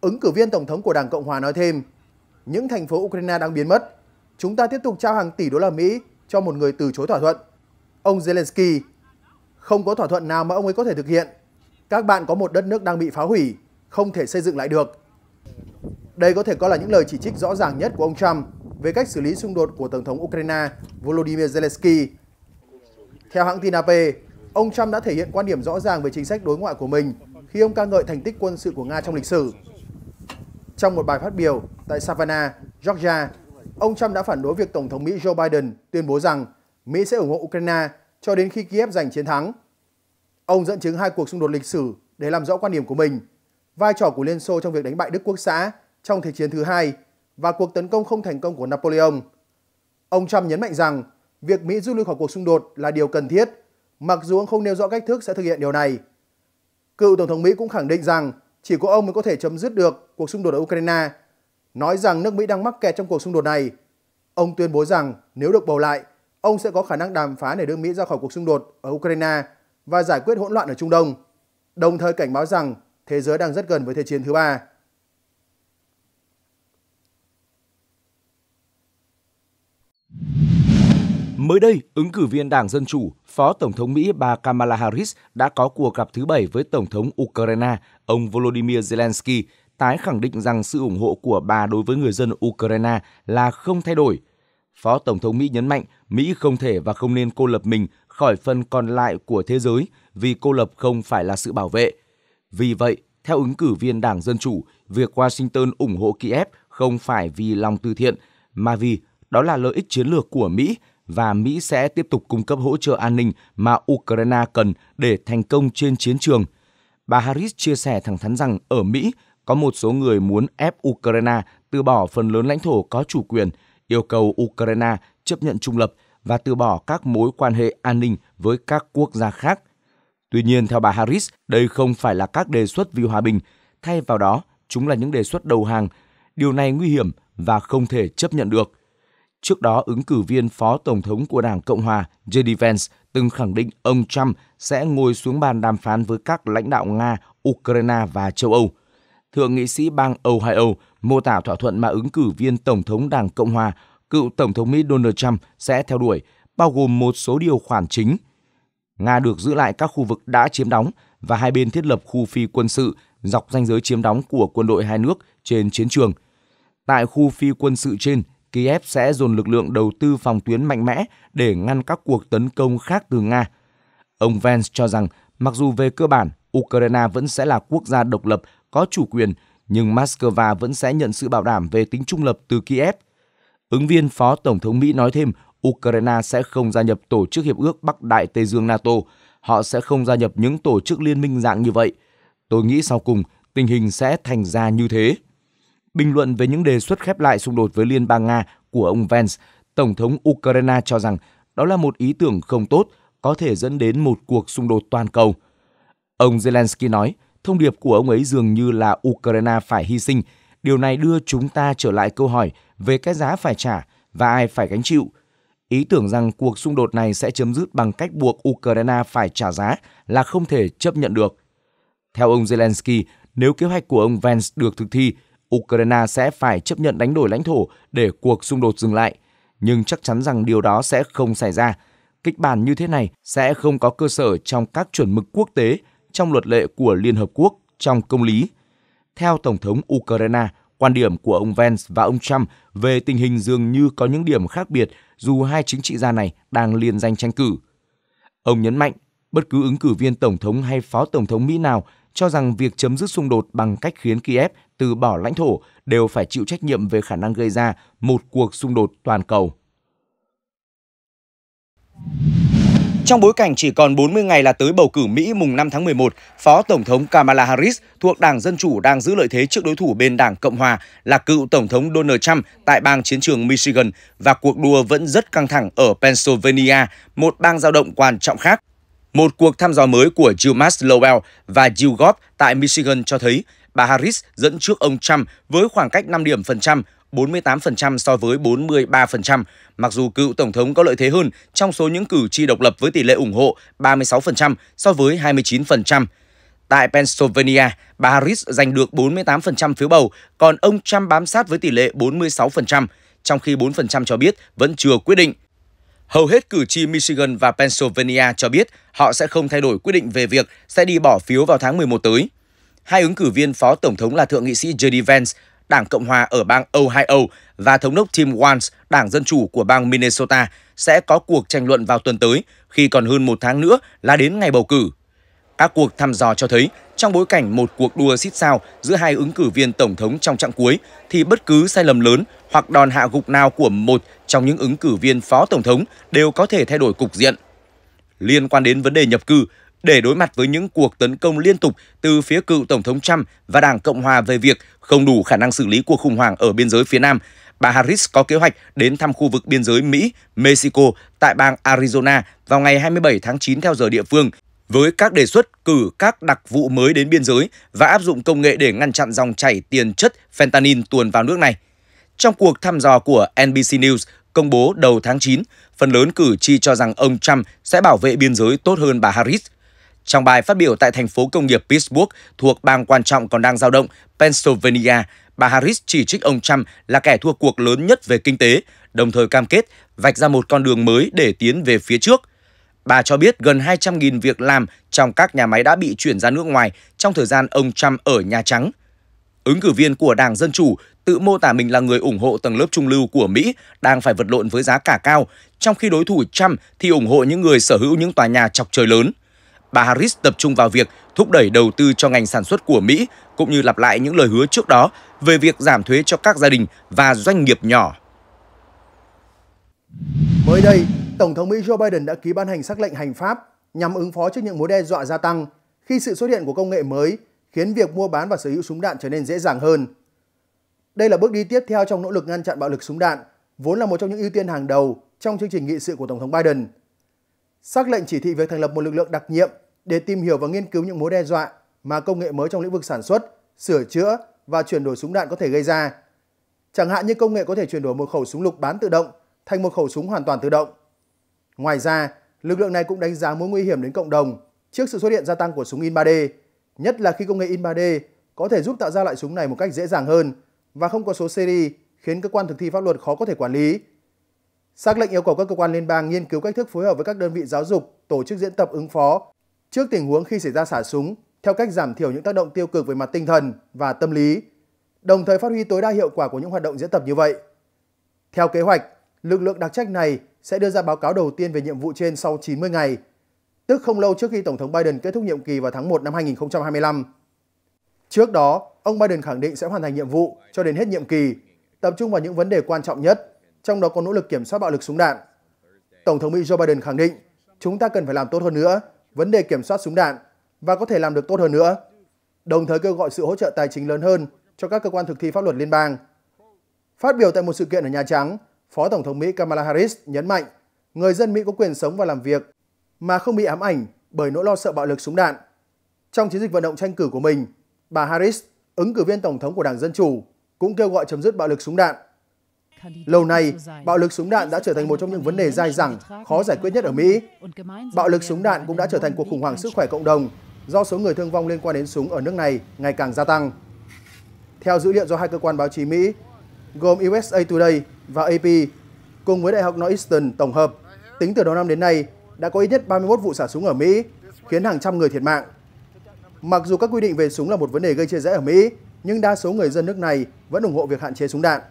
Ứng cử viên Tổng thống của Đảng Cộng Hòa nói thêm, những thành phố Ukraine đang biến mất, chúng ta tiếp tục trao hàng tỷ đô la Mỹ cho một người từ chối thỏa thuận. Ông Zelensky, không có thỏa thuận nào mà ông ấy có thể thực hiện. Các bạn có một đất nước đang bị phá hủy, không thể xây dựng lại được. Đây có thể coi là những lời chỉ trích rõ ràng nhất của ông Trump về cách xử lý xung đột của Tổng thống Ukraine Volodymyr Zelensky. Theo hãng tin AP, ông Trump đã thể hiện quan điểm rõ ràng về chính sách đối ngoại của mình khi ông ca ngợi thành tích quân sự của Nga trong lịch sử. Trong một bài phát biểu tại Savannah, Georgia, ông Trump đã phản đối việc Tổng thống Mỹ Joe Biden tuyên bố rằng Mỹ sẽ ủng hộ Ukraine cho đến khi Kiev giành chiến thắng. Ông dẫn chứng hai cuộc xung đột lịch sử để làm rõ quan điểm của mình, vai trò của Liên Xô trong việc đánh bại Đức Quốc xã trong Thế chiến thứ hai và cuộc tấn công không thành công của Napoleon. Ông Trump nhấn mạnh rằng việc Mỹ rút lui khỏi cuộc xung đột là điều cần thiết, mặc dù ông không nêu rõ cách thức sẽ thực hiện điều này. Cựu Tổng thống Mỹ cũng khẳng định rằng chỉ có ông mới có thể chấm dứt được cuộc xung đột ở Ukraine, nói rằng nước Mỹ đang mắc kẹt trong cuộc xung đột này. Ông tuyên bố rằng nếu được bầu lại, ông sẽ có khả năng đàm phán để đưa Mỹ ra khỏi cuộc xung đột ở Ukraine và giải quyết hỗn loạn ở Trung Đông, đồng thời cảnh báo rằng thế giới đang rất gần với thế chiến thứ ba. Mới đây, ứng cử viên Đảng Dân Chủ, Phó Tổng thống Mỹ bà Kamala Harris đã có cuộc gặp thứ Bảy với Tổng thống Ukraine, ông Volodymyr Zelensky, tái khẳng định rằng sự ủng hộ của bà đối với người dân Ukraine là không thay đổi. Phó Tổng thống Mỹ nhấn mạnh Mỹ không thể và không nên cô lập mình khỏi phần còn lại của thế giới vì cô lập không phải là sự bảo vệ. Vì vậy, theo ứng cử viên Đảng Dân Chủ, việc Washington ủng hộ Kiev không phải vì lòng từ thiện, mà vì đó là lợi ích chiến lược của Mỹ – và Mỹ sẽ tiếp tục cung cấp hỗ trợ an ninh mà Ukraine cần để thành công trên chiến trường. Bà Harris chia sẻ thẳng thắn rằng ở Mỹ có một số người muốn ép Ukraine từ bỏ phần lớn lãnh thổ có chủ quyền, yêu cầu Ukraine chấp nhận trung lập và từ bỏ các mối quan hệ an ninh với các quốc gia khác. Tuy nhiên, theo bà Harris, đây không phải là các đề xuất vì hòa bình, thay vào đó, chúng là những đề xuất đầu hàng. Điều này nguy hiểm và không thể chấp nhận được. Trước đó, ứng cử viên Phó Tổng thống của Đảng Cộng hòa JD Vance từng khẳng định ông Trump sẽ ngồi xuống bàn đàm phán với các lãnh đạo Nga, Ukraine và châu Âu. Thượng nghị sĩ bang Ohio mô tả thỏa thuận mà ứng cử viên Tổng thống Đảng Cộng hòa, cựu Tổng thống Mỹ Donald Trump sẽ theo đuổi, bao gồm một số điều khoản chính. Nga được giữ lại các khu vực đã chiếm đóng và hai bên thiết lập khu phi quân sự dọc ranh giới chiếm đóng của quân đội hai nước trên chiến trường. Tại khu phi quân sự trên, Kiev sẽ dồn lực lượng đầu tư phòng tuyến mạnh mẽ để ngăn các cuộc tấn công khác từ Nga. Ông Vance cho rằng, mặc dù về cơ bản, Ukraine vẫn sẽ là quốc gia độc lập, có chủ quyền, nhưng Moscow vẫn sẽ nhận sự bảo đảm về tính trung lập từ Kiev. Ứng viên Phó Tổng thống Mỹ nói thêm, Ukraine sẽ không gia nhập Tổ chức Hiệp ước Bắc Đại Tây Dương NATO. Họ sẽ không gia nhập những tổ chức liên minh dạng như vậy. Tôi nghĩ sau cùng, tình hình sẽ thành ra như thế. Bình luận về những đề xuất khép lại xung đột với Liên bang Nga của ông Vance, Tổng thống Ukraine cho rằng đó là một ý tưởng không tốt, có thể dẫn đến một cuộc xung đột toàn cầu. Ông Zelensky nói, thông điệp của ông ấy dường như là Ukraine phải hy sinh. Điều này đưa chúng ta trở lại câu hỏi về cái giá phải trả và ai phải gánh chịu. Ý tưởng rằng cuộc xung đột này sẽ chấm dứt bằng cách buộc Ukraine phải trả giá là không thể chấp nhận được. Theo ông Zelensky, nếu kế hoạch của ông Vance được thực thi, Ukraine sẽ phải chấp nhận đánh đổi lãnh thổ để cuộc xung đột dừng lại. Nhưng chắc chắn rằng điều đó sẽ không xảy ra. Kịch bản như thế này sẽ không có cơ sở trong các chuẩn mực quốc tế, trong luật lệ của Liên Hợp Quốc, trong công lý. Theo Tổng thống Ukraine, quan điểm của ông Vance và ông Trump về tình hình dường như có những điểm khác biệt dù hai chính trị gia này đang liên danh tranh cử. Ông nhấn mạnh, bất cứ ứng cử viên tổng thống hay phó tổng thống Mỹ nào cho rằng việc chấm dứt xung đột bằng cách khiến Kiev từ bỏ lãnh thổ đều phải chịu trách nhiệm về khả năng gây ra một cuộc xung đột toàn cầu. Trong bối cảnh chỉ còn 40 ngày là tới bầu cử Mỹ mùng 5 tháng 11, Phó Tổng thống Kamala Harris thuộc Đảng Dân Chủ đang giữ lợi thế trước đối thủ bên Đảng Cộng Hòa là cựu Tổng thống Donald Trump tại bang chiến trường Michigan và cuộc đua vẫn rất căng thẳng ở Pennsylvania, một bang giao động quan trọng khác. Một cuộc thăm dò mới của Jill Maslowell và Jill Goff tại Michigan cho thấy bà Harris dẫn trước ông Trump với khoảng cách 5 điểm phần trăm, 48% so với 43%, mặc dù cựu tổng thống có lợi thế hơn trong số những cử tri độc lập với tỷ lệ ủng hộ 36% so với 29%. Tại Pennsylvania, bà Harris giành được 48% phiếu bầu, còn ông Trump bám sát với tỷ lệ 46%, trong khi 4% cho biết vẫn chưa quyết định. Hầu hết cử tri Michigan và Pennsylvania cho biết họ sẽ không thay đổi quyết định về việc sẽ đi bỏ phiếu vào tháng 11 tới. Hai ứng cử viên phó tổng thống là thượng nghị sĩ J.D. Vance, Đảng Cộng hòa ở bang Ohio và thống đốc Tim Walz, Đảng Dân chủ của bang Minnesota sẽ có cuộc tranh luận vào tuần tới khi còn hơn một tháng nữa là đến ngày bầu cử. Các cuộc thăm dò cho thấy, trong bối cảnh một cuộc đua xít sao giữa hai ứng cử viên tổng thống trong trạng cuối, thì bất cứ sai lầm lớn hoặc đòn hạ gục nào của một trong những ứng cử viên phó tổng thống đều có thể thay đổi cục diện. Liên quan đến vấn đề nhập cư, để đối mặt với những cuộc tấn công liên tục từ phía cựu Tổng thống Trump và Đảng Cộng hòa về việc không đủ khả năng xử lý cuộc khủng hoảng ở biên giới phía Nam. Bà Harris có kế hoạch đến thăm khu vực biên giới Mỹ-Mexico tại bang Arizona vào ngày 27 tháng 9 theo giờ địa phương với các đề xuất cử các đặc vụ mới đến biên giới và áp dụng công nghệ để ngăn chặn dòng chảy tiền chất fentanyl tuồn vào nước này. Trong cuộc thăm dò của NBC News công bố đầu tháng 9, phần lớn cử tri cho rằng ông Trump sẽ bảo vệ biên giới tốt hơn bà Harris trong bài phát biểu tại thành phố công nghiệp Pittsburgh thuộc bang quan trọng còn đang dao động Pennsylvania, bà Harris chỉ trích ông Trump là kẻ thua cuộc lớn nhất về kinh tế, đồng thời cam kết vạch ra một con đường mới để tiến về phía trước. Bà cho biết gần 200.000 việc làm trong các nhà máy đã bị chuyển ra nước ngoài trong thời gian ông Trump ở Nhà Trắng. Ứng cử viên của Đảng Dân Chủ tự mô tả mình là người ủng hộ tầng lớp trung lưu của Mỹ đang phải vật lộn với giá cả cao, trong khi đối thủ Trump thì ủng hộ những người sở hữu những tòa nhà chọc trời lớn bà Harris tập trung vào việc thúc đẩy đầu tư cho ngành sản xuất của Mỹ cũng như lặp lại những lời hứa trước đó về việc giảm thuế cho các gia đình và doanh nghiệp nhỏ. Mới đây, Tổng thống Mỹ Joe Biden đã ký ban hành sắc lệnh hành pháp nhằm ứng phó trước những mối đe dọa gia tăng khi sự xuất hiện của công nghệ mới khiến việc mua bán và sở hữu súng đạn trở nên dễ dàng hơn. Đây là bước đi tiếp theo trong nỗ lực ngăn chặn bạo lực súng đạn, vốn là một trong những ưu tiên hàng đầu trong chương trình nghị sự của Tổng thống Biden. Sắc lệnh chỉ thị việc thành lập một lực lượng đặc nhiệm để tìm hiểu và nghiên cứu những mối đe dọa mà công nghệ mới trong lĩnh vực sản xuất, sửa chữa và chuyển đổi súng đạn có thể gây ra. Chẳng hạn như công nghệ có thể chuyển đổi một khẩu súng lục bán tự động thành một khẩu súng hoàn toàn tự động. Ngoài ra, lực lượng này cũng đánh giá mối nguy hiểm đến cộng đồng trước sự xuất hiện gia tăng của súng in 3D, nhất là khi công nghệ in 3D có thể giúp tạo ra loại súng này một cách dễ dàng hơn và không có số seri khiến cơ quan thực thi pháp luật khó có thể quản lý. Xác lệnh yêu cầu các cơ quan liên bang nghiên cứu cách thức phối hợp với các đơn vị giáo dục, tổ chức diễn tập ứng phó trước tình huống khi xảy ra xả súng theo cách giảm thiểu những tác động tiêu cực về mặt tinh thần và tâm lý, đồng thời phát huy tối đa hiệu quả của những hoạt động diễn tập như vậy. Theo kế hoạch, lực lượng đặc trách này sẽ đưa ra báo cáo đầu tiên về nhiệm vụ trên sau 90 ngày, tức không lâu trước khi Tổng thống Biden kết thúc nhiệm kỳ vào tháng 1 năm 2025. Trước đó, ông Biden khẳng định sẽ hoàn thành nhiệm vụ cho đến hết nhiệm kỳ, tập trung vào những vấn đề quan trọng nhất, trong đó có nỗ lực kiểm soát bạo lực súng đạn. Tổng thống Mỹ Joe Biden khẳng định, chúng ta cần phải làm tốt hơn nữa vấn đề kiểm soát súng đạn và có thể làm được tốt hơn nữa, đồng thời kêu gọi sự hỗ trợ tài chính lớn hơn cho các cơ quan thực thi pháp luật liên bang. Phát biểu tại một sự kiện ở Nhà Trắng, Phó Tổng thống Mỹ Kamala Harris nhấn mạnh người dân Mỹ có quyền sống và làm việc mà không bị ám ảnh bởi nỗi lo sợ bạo lực súng đạn. Trong chiến dịch vận động tranh cử của mình, bà Harris, ứng cử viên Tổng thống của Đảng Dân Chủ, cũng kêu gọi chấm dứt bạo lực súng đạn Lâu nay, bạo lực súng đạn đã trở thành một trong những vấn đề dai dẳng, khó giải quyết nhất ở Mỹ. Bạo lực súng đạn cũng đã trở thành cuộc khủng hoảng sức khỏe cộng đồng do số người thương vong liên quan đến súng ở nước này ngày càng gia tăng. Theo dữ liệu do hai cơ quan báo chí Mỹ, gồm USA Today và AP, cùng với Đại học Northeastern tổng hợp, tính từ đầu năm đến nay đã có ít nhất 31 vụ xả súng ở Mỹ, khiến hàng trăm người thiệt mạng. Mặc dù các quy định về súng là một vấn đề gây chia rẽ ở Mỹ, nhưng đa số người dân nước này vẫn ủng hộ việc hạn chế súng đạn.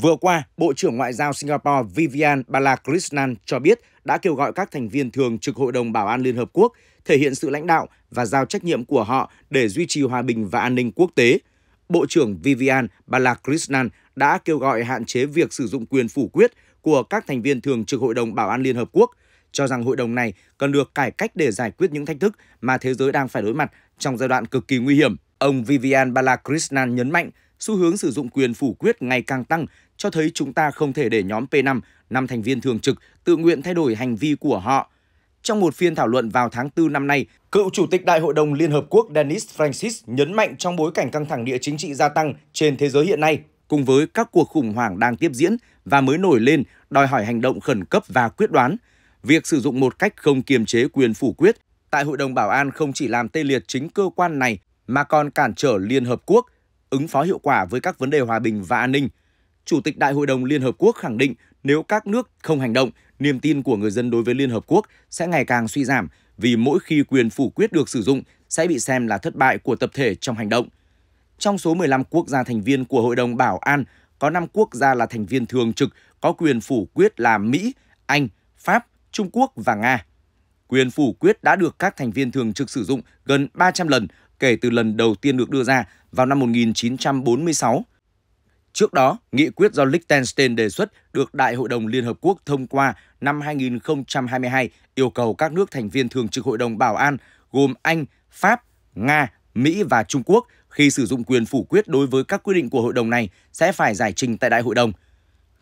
Vừa qua, Bộ trưởng Ngoại giao Singapore Vivian Balakrishnan cho biết đã kêu gọi các thành viên thường trực Hội đồng Bảo an Liên Hợp Quốc thể hiện sự lãnh đạo và giao trách nhiệm của họ để duy trì hòa bình và an ninh quốc tế. Bộ trưởng Vivian Balakrishnan đã kêu gọi hạn chế việc sử dụng quyền phủ quyết của các thành viên thường trực Hội đồng Bảo an Liên Hợp Quốc, cho rằng hội đồng này cần được cải cách để giải quyết những thách thức mà thế giới đang phải đối mặt trong giai đoạn cực kỳ nguy hiểm. Ông Vivian Balakrishnan nhấn mạnh, xu hướng sử dụng quyền phủ quyết ngày càng tăng cho thấy chúng ta không thể để nhóm P5, năm thành viên thường trực, tự nguyện thay đổi hành vi của họ. Trong một phiên thảo luận vào tháng 4 năm nay, cựu Chủ tịch Đại hội đồng Liên Hợp Quốc Dennis Francis nhấn mạnh trong bối cảnh căng thẳng địa chính trị gia tăng trên thế giới hiện nay, cùng với các cuộc khủng hoảng đang tiếp diễn và mới nổi lên đòi hỏi hành động khẩn cấp và quyết đoán. Việc sử dụng một cách không kiềm chế quyền phủ quyết tại Hội đồng Bảo an không chỉ làm tê liệt chính cơ quan này mà còn cản trở Liên Hợp Quốc, ứng phó hiệu quả với các vấn đề hòa bình và an ninh – Chủ tịch Đại hội đồng Liên Hợp Quốc khẳng định nếu các nước không hành động, niềm tin của người dân đối với Liên Hợp Quốc sẽ ngày càng suy giảm vì mỗi khi quyền phủ quyết được sử dụng sẽ bị xem là thất bại của tập thể trong hành động. Trong số 15 quốc gia thành viên của Hội đồng Bảo an, có 5 quốc gia là thành viên thường trực có quyền phủ quyết là Mỹ, Anh, Pháp, Trung Quốc và Nga. Quyền phủ quyết đã được các thành viên thường trực sử dụng gần 300 lần kể từ lần đầu tiên được đưa ra vào năm 1946 Trước đó, nghị quyết do Liechtenstein đề xuất được Đại hội đồng Liên Hợp Quốc thông qua năm 2022 yêu cầu các nước thành viên thường trực Hội đồng Bảo an gồm Anh, Pháp, Nga, Mỹ và Trung Quốc khi sử dụng quyền phủ quyết đối với các quy định của hội đồng này sẽ phải giải trình tại đại hội đồng.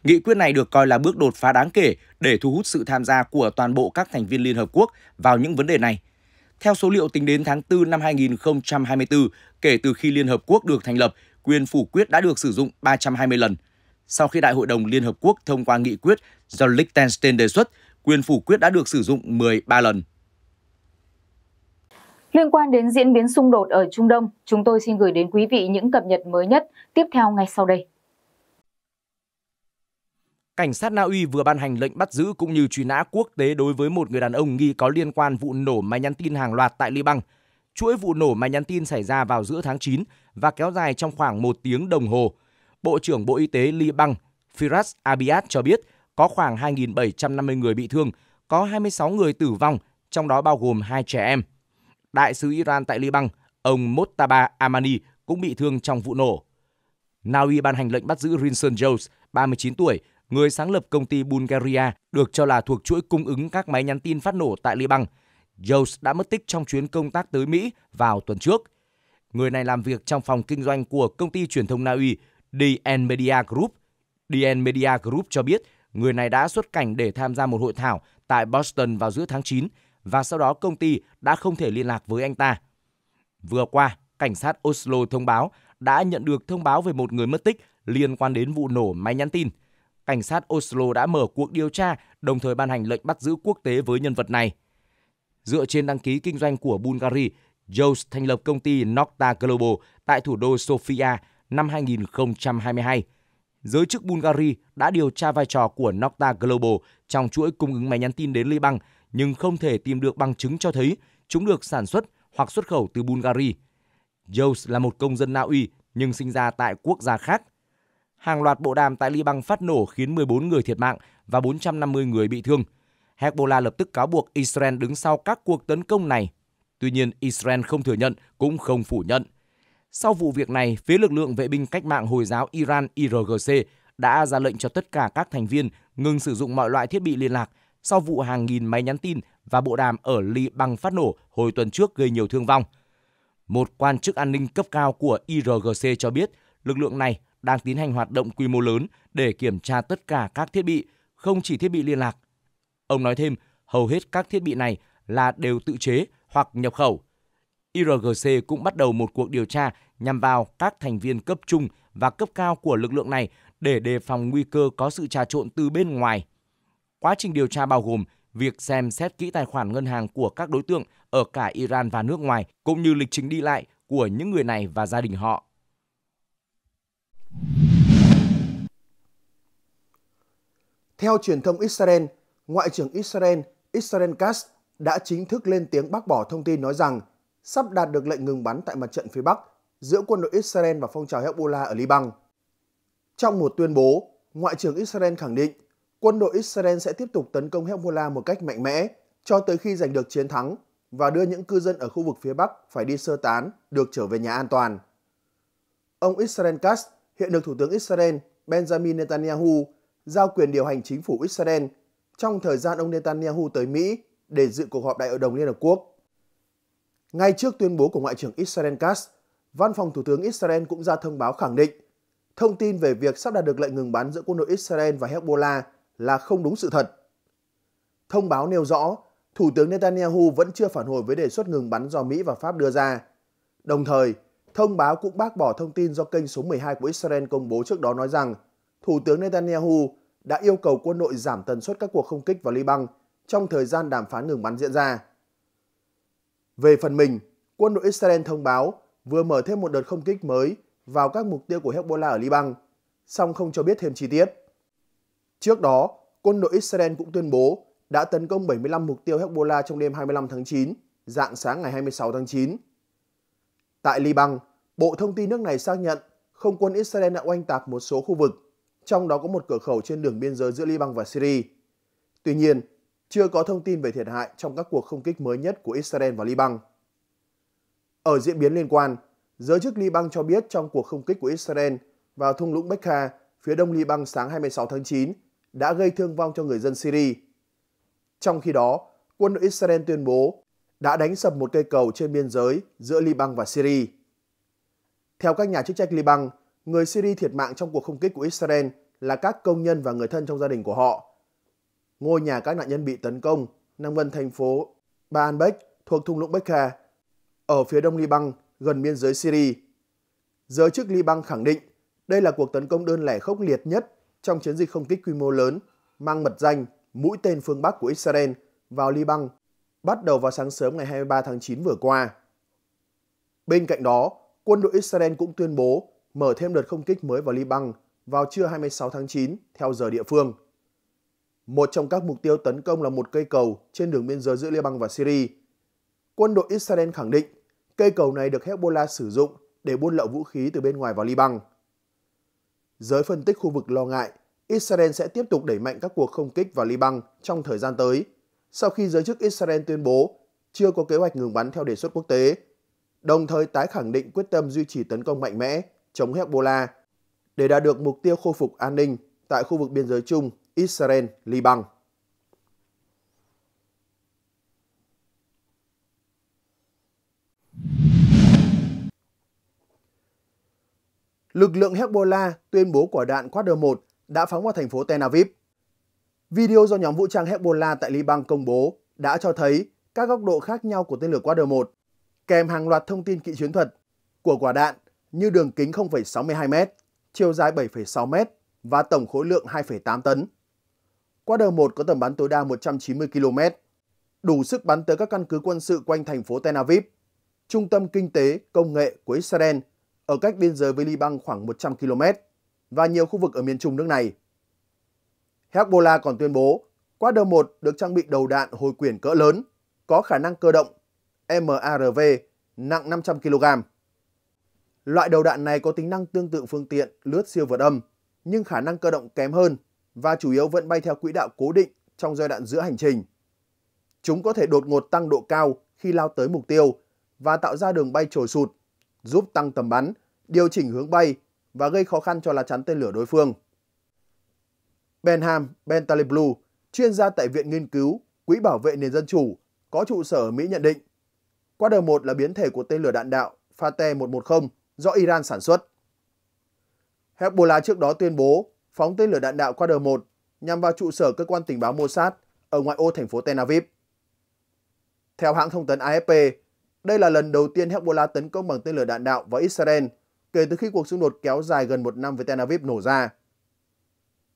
Nghị quyết này được coi là bước đột phá đáng kể để thu hút sự tham gia của toàn bộ các thành viên Liên Hợp Quốc vào những vấn đề này. Theo số liệu tính đến tháng 4 năm 2024, kể từ khi Liên Hợp Quốc được thành lập, quyền phủ quyết đã được sử dụng 320 lần. Sau khi Đại hội đồng Liên Hợp Quốc thông qua nghị quyết do Liechtenstein đề xuất, quyền phủ quyết đã được sử dụng 13 lần. Liên quan đến diễn biến xung đột ở Trung Đông, chúng tôi xin gửi đến quý vị những cập nhật mới nhất tiếp theo ngay sau đây. Cảnh sát Na Uy vừa ban hành lệnh bắt giữ cũng như truy nã quốc tế đối với một người đàn ông nghi có liên quan vụ nổ máy nhắn tin hàng loạt tại Liban chuỗi vụ nổ máy nhắn tin xảy ra vào giữa tháng 9 và kéo dài trong khoảng một tiếng đồng hồ. Bộ trưởng Bộ Y tế Liban Firas Abiat cho biết có khoảng 2.750 người bị thương, có 26 người tử vong, trong đó bao gồm hai trẻ em. Đại sứ Iran tại Liban, ông Mostaba Amani cũng bị thương trong vụ nổ. Na Uy ban hành lệnh bắt giữ Rinson Jones, 39 tuổi, người sáng lập công ty Bulgaria, được cho là thuộc chuỗi cung ứng các máy nhắn tin phát nổ tại Liban. Jones đã mất tích trong chuyến công tác tới Mỹ vào tuần trước. Người này làm việc trong phòng kinh doanh của công ty truyền thông Na Uy DN Media Group. DN Media Group cho biết người này đã xuất cảnh để tham gia một hội thảo tại Boston vào giữa tháng 9 và sau đó công ty đã không thể liên lạc với anh ta. Vừa qua, cảnh sát Oslo thông báo đã nhận được thông báo về một người mất tích liên quan đến vụ nổ máy nhắn tin. Cảnh sát Oslo đã mở cuộc điều tra, đồng thời ban hành lệnh bắt giữ quốc tế với nhân vật này dựa trên đăng ký kinh doanh của Bulgaria, Jones thành lập công ty Nocta Global tại thủ đô Sofia năm 2022. Giới chức Bulgaria đã điều tra vai trò của Nocta Global trong chuỗi cung ứng máy nhắn tin đến Liban, nhưng không thể tìm được bằng chứng cho thấy chúng được sản xuất hoặc xuất khẩu từ Bulgaria. Jones là một công dân Na Uy nhưng sinh ra tại quốc gia khác. Hàng loạt bộ đàm tại Liban phát nổ khiến 14 người thiệt mạng và 450 người bị thương – Hezbollah lập tức cáo buộc Israel đứng sau các cuộc tấn công này. Tuy nhiên, Israel không thừa nhận cũng không phủ nhận. Sau vụ việc này, phía lực lượng vệ binh cách mạng Hồi giáo Iran IRGC đã ra lệnh cho tất cả các thành viên ngừng sử dụng mọi loại thiết bị liên lạc sau vụ hàng nghìn máy nhắn tin và bộ đàm ở Liban phát nổ hồi tuần trước gây nhiều thương vong. Một quan chức an ninh cấp cao của IRGC cho biết lực lượng này đang tiến hành hoạt động quy mô lớn để kiểm tra tất cả các thiết bị, không chỉ thiết bị liên lạc Ông nói thêm, hầu hết các thiết bị này là đều tự chế hoặc nhập khẩu. IRGC cũng bắt đầu một cuộc điều tra nhằm vào các thành viên cấp trung và cấp cao của lực lượng này để đề phòng nguy cơ có sự trà trộn từ bên ngoài. Quá trình điều tra bao gồm việc xem xét kỹ tài khoản ngân hàng của các đối tượng ở cả Iran và nước ngoài, cũng như lịch trình đi lại của những người này và gia đình họ. Theo truyền thông Israel, Ngoại trưởng Israel Israel Katz đã chính thức lên tiếng bác bỏ thông tin nói rằng sắp đạt được lệnh ngừng bắn tại mặt trận phía Bắc giữa quân đội Israel và phong trào Hezbollah ở Liban. Trong một tuyên bố, Ngoại trưởng Israel khẳng định quân đội Israel sẽ tiếp tục tấn công Hezbollah một cách mạnh mẽ cho tới khi giành được chiến thắng và đưa những cư dân ở khu vực phía Bắc phải đi sơ tán, được trở về nhà an toàn. Ông Israel Katz, hiện được Thủ tướng Israel Benjamin Netanyahu, giao quyền điều hành chính phủ Israel trong thời gian ông Netanyahu tới Mỹ để dự cuộc họp Đại hội đồng Liên Hợp Quốc. Ngay trước tuyên bố của Ngoại trưởng Israel Katz, Văn phòng Thủ tướng Israel cũng ra thông báo khẳng định thông tin về việc sắp đạt được lệnh ngừng bắn giữa quân đội Israel và Hezbollah là không đúng sự thật. Thông báo nêu rõ, Thủ tướng Netanyahu vẫn chưa phản hồi với đề xuất ngừng bắn do Mỹ và Pháp đưa ra. Đồng thời, thông báo cũng bác bỏ thông tin do kênh số 12 của Israel công bố trước đó nói rằng Thủ tướng Netanyahu đã yêu cầu quân đội giảm tần suất các cuộc không kích vào Liban trong thời gian đàm phán ngừng bắn diễn ra. Về phần mình, quân đội Israel thông báo vừa mở thêm một đợt không kích mới vào các mục tiêu của Hezbollah ở Liban, song không cho biết thêm chi tiết. Trước đó, quân đội Israel cũng tuyên bố đã tấn công 75 mục tiêu Hezbollah trong đêm 25 tháng 9, dạng sáng ngày 26 tháng 9. Tại Liban, Bộ Thông tin nước này xác nhận không quân Israel đã oanh tạc một số khu vực trong đó có một cửa khẩu trên đường biên giới giữa Liban và Syria. Tuy nhiên, chưa có thông tin về thiệt hại trong các cuộc không kích mới nhất của Israel và Liban. Ở diễn biến liên quan, giới chức Liban cho biết trong cuộc không kích của Israel vào thung lũng Bekaa phía đông Liban sáng 26 tháng 9 đã gây thương vong cho người dân Syria. Trong khi đó, quân đội Israel tuyên bố đã đánh sập một cây cầu trên biên giới giữa Liban và Syria. Theo các nhà chức trách Liban, người Syria thiệt mạng trong cuộc không kích của Israel là các công nhân và người thân trong gia đình của họ. Ngôi nhà các nạn nhân bị tấn công nằm gần thành phố Baalbek thuộc thung lũng Bekka ở phía đông Liban gần biên giới Syria. Giới chức Liban khẳng định đây là cuộc tấn công đơn lẻ khốc liệt nhất trong chiến dịch không kích quy mô lớn mang mật danh mũi tên phương Bắc của Israel vào Liban bắt đầu vào sáng sớm ngày 23 tháng 9 vừa qua. Bên cạnh đó, quân đội Israel cũng tuyên bố mở thêm đợt không kích mới vào Liban vào trưa 26 tháng 9 theo giờ địa phương. Một trong các mục tiêu tấn công là một cây cầu trên đường biên giới giữa Liban và Syria. Quân đội Israel khẳng định cây cầu này được Hezbollah sử dụng để buôn lậu vũ khí từ bên ngoài vào Liban. Giới phân tích khu vực lo ngại Israel sẽ tiếp tục đẩy mạnh các cuộc không kích vào Liban trong thời gian tới, sau khi giới chức Israel tuyên bố chưa có kế hoạch ngừng bắn theo đề xuất quốc tế, đồng thời tái khẳng định quyết tâm duy trì tấn công mạnh mẽ chống Hezbollah để đạt được mục tiêu khôi phục an ninh tại khu vực biên giới chung Israel-Liban. Lực lượng Hezbollah tuyên bố quả đạn Quadr 1 đã phóng vào thành phố Tel Aviv. Video do nhóm vũ trang Hezbollah tại Liban công bố đã cho thấy các góc độ khác nhau của tên lửa Quadr 1, kèm hàng loạt thông tin kỹ chiến thuật của quả đạn như đường kính 0,62m, chiều dài 7,6m và tổng khối lượng 2,8 tấn. Qua đầu 1 có tầm bắn tối đa 190 km, đủ sức bắn tới các căn cứ quân sự quanh thành phố Tel Aviv, trung tâm kinh tế, công nghệ của Israel ở cách biên giới với Liban khoảng 100 km và nhiều khu vực ở miền trung nước này. Hezbollah còn tuyên bố, qua đầu 1 được trang bị đầu đạn hồi quyển cỡ lớn, có khả năng cơ động MARV nặng 500 kg. Loại đầu đạn này có tính năng tương tự phương tiện lướt siêu vượt âm, nhưng khả năng cơ động kém hơn và chủ yếu vẫn bay theo quỹ đạo cố định trong giai đoạn giữa hành trình. Chúng có thể đột ngột tăng độ cao khi lao tới mục tiêu và tạo ra đường bay trồi sụt, giúp tăng tầm bắn, điều chỉnh hướng bay và gây khó khăn cho lá chắn tên lửa đối phương. Benham Bentley Blue, chuyên gia tại Viện Nghiên cứu Quỹ Bảo vệ Nền Dân Chủ, có trụ sở ở Mỹ nhận định, qua đời một là biến thể của tên lửa đạn đạo Fate-110 do Iran sản xuất. Hezbollah trước đó tuyên bố phóng tên lửa đạn đạo qua đường 1 nhằm vào trụ sở cơ quan tình báo Mossad ở ngoại ô thành phố Tel Aviv. Theo hãng thông tấn AFP, đây là lần đầu tiên Hezbollah tấn công bằng tên lửa đạn đạo vào Israel kể từ khi cuộc xung đột kéo dài gần một năm với Tel Aviv nổ ra.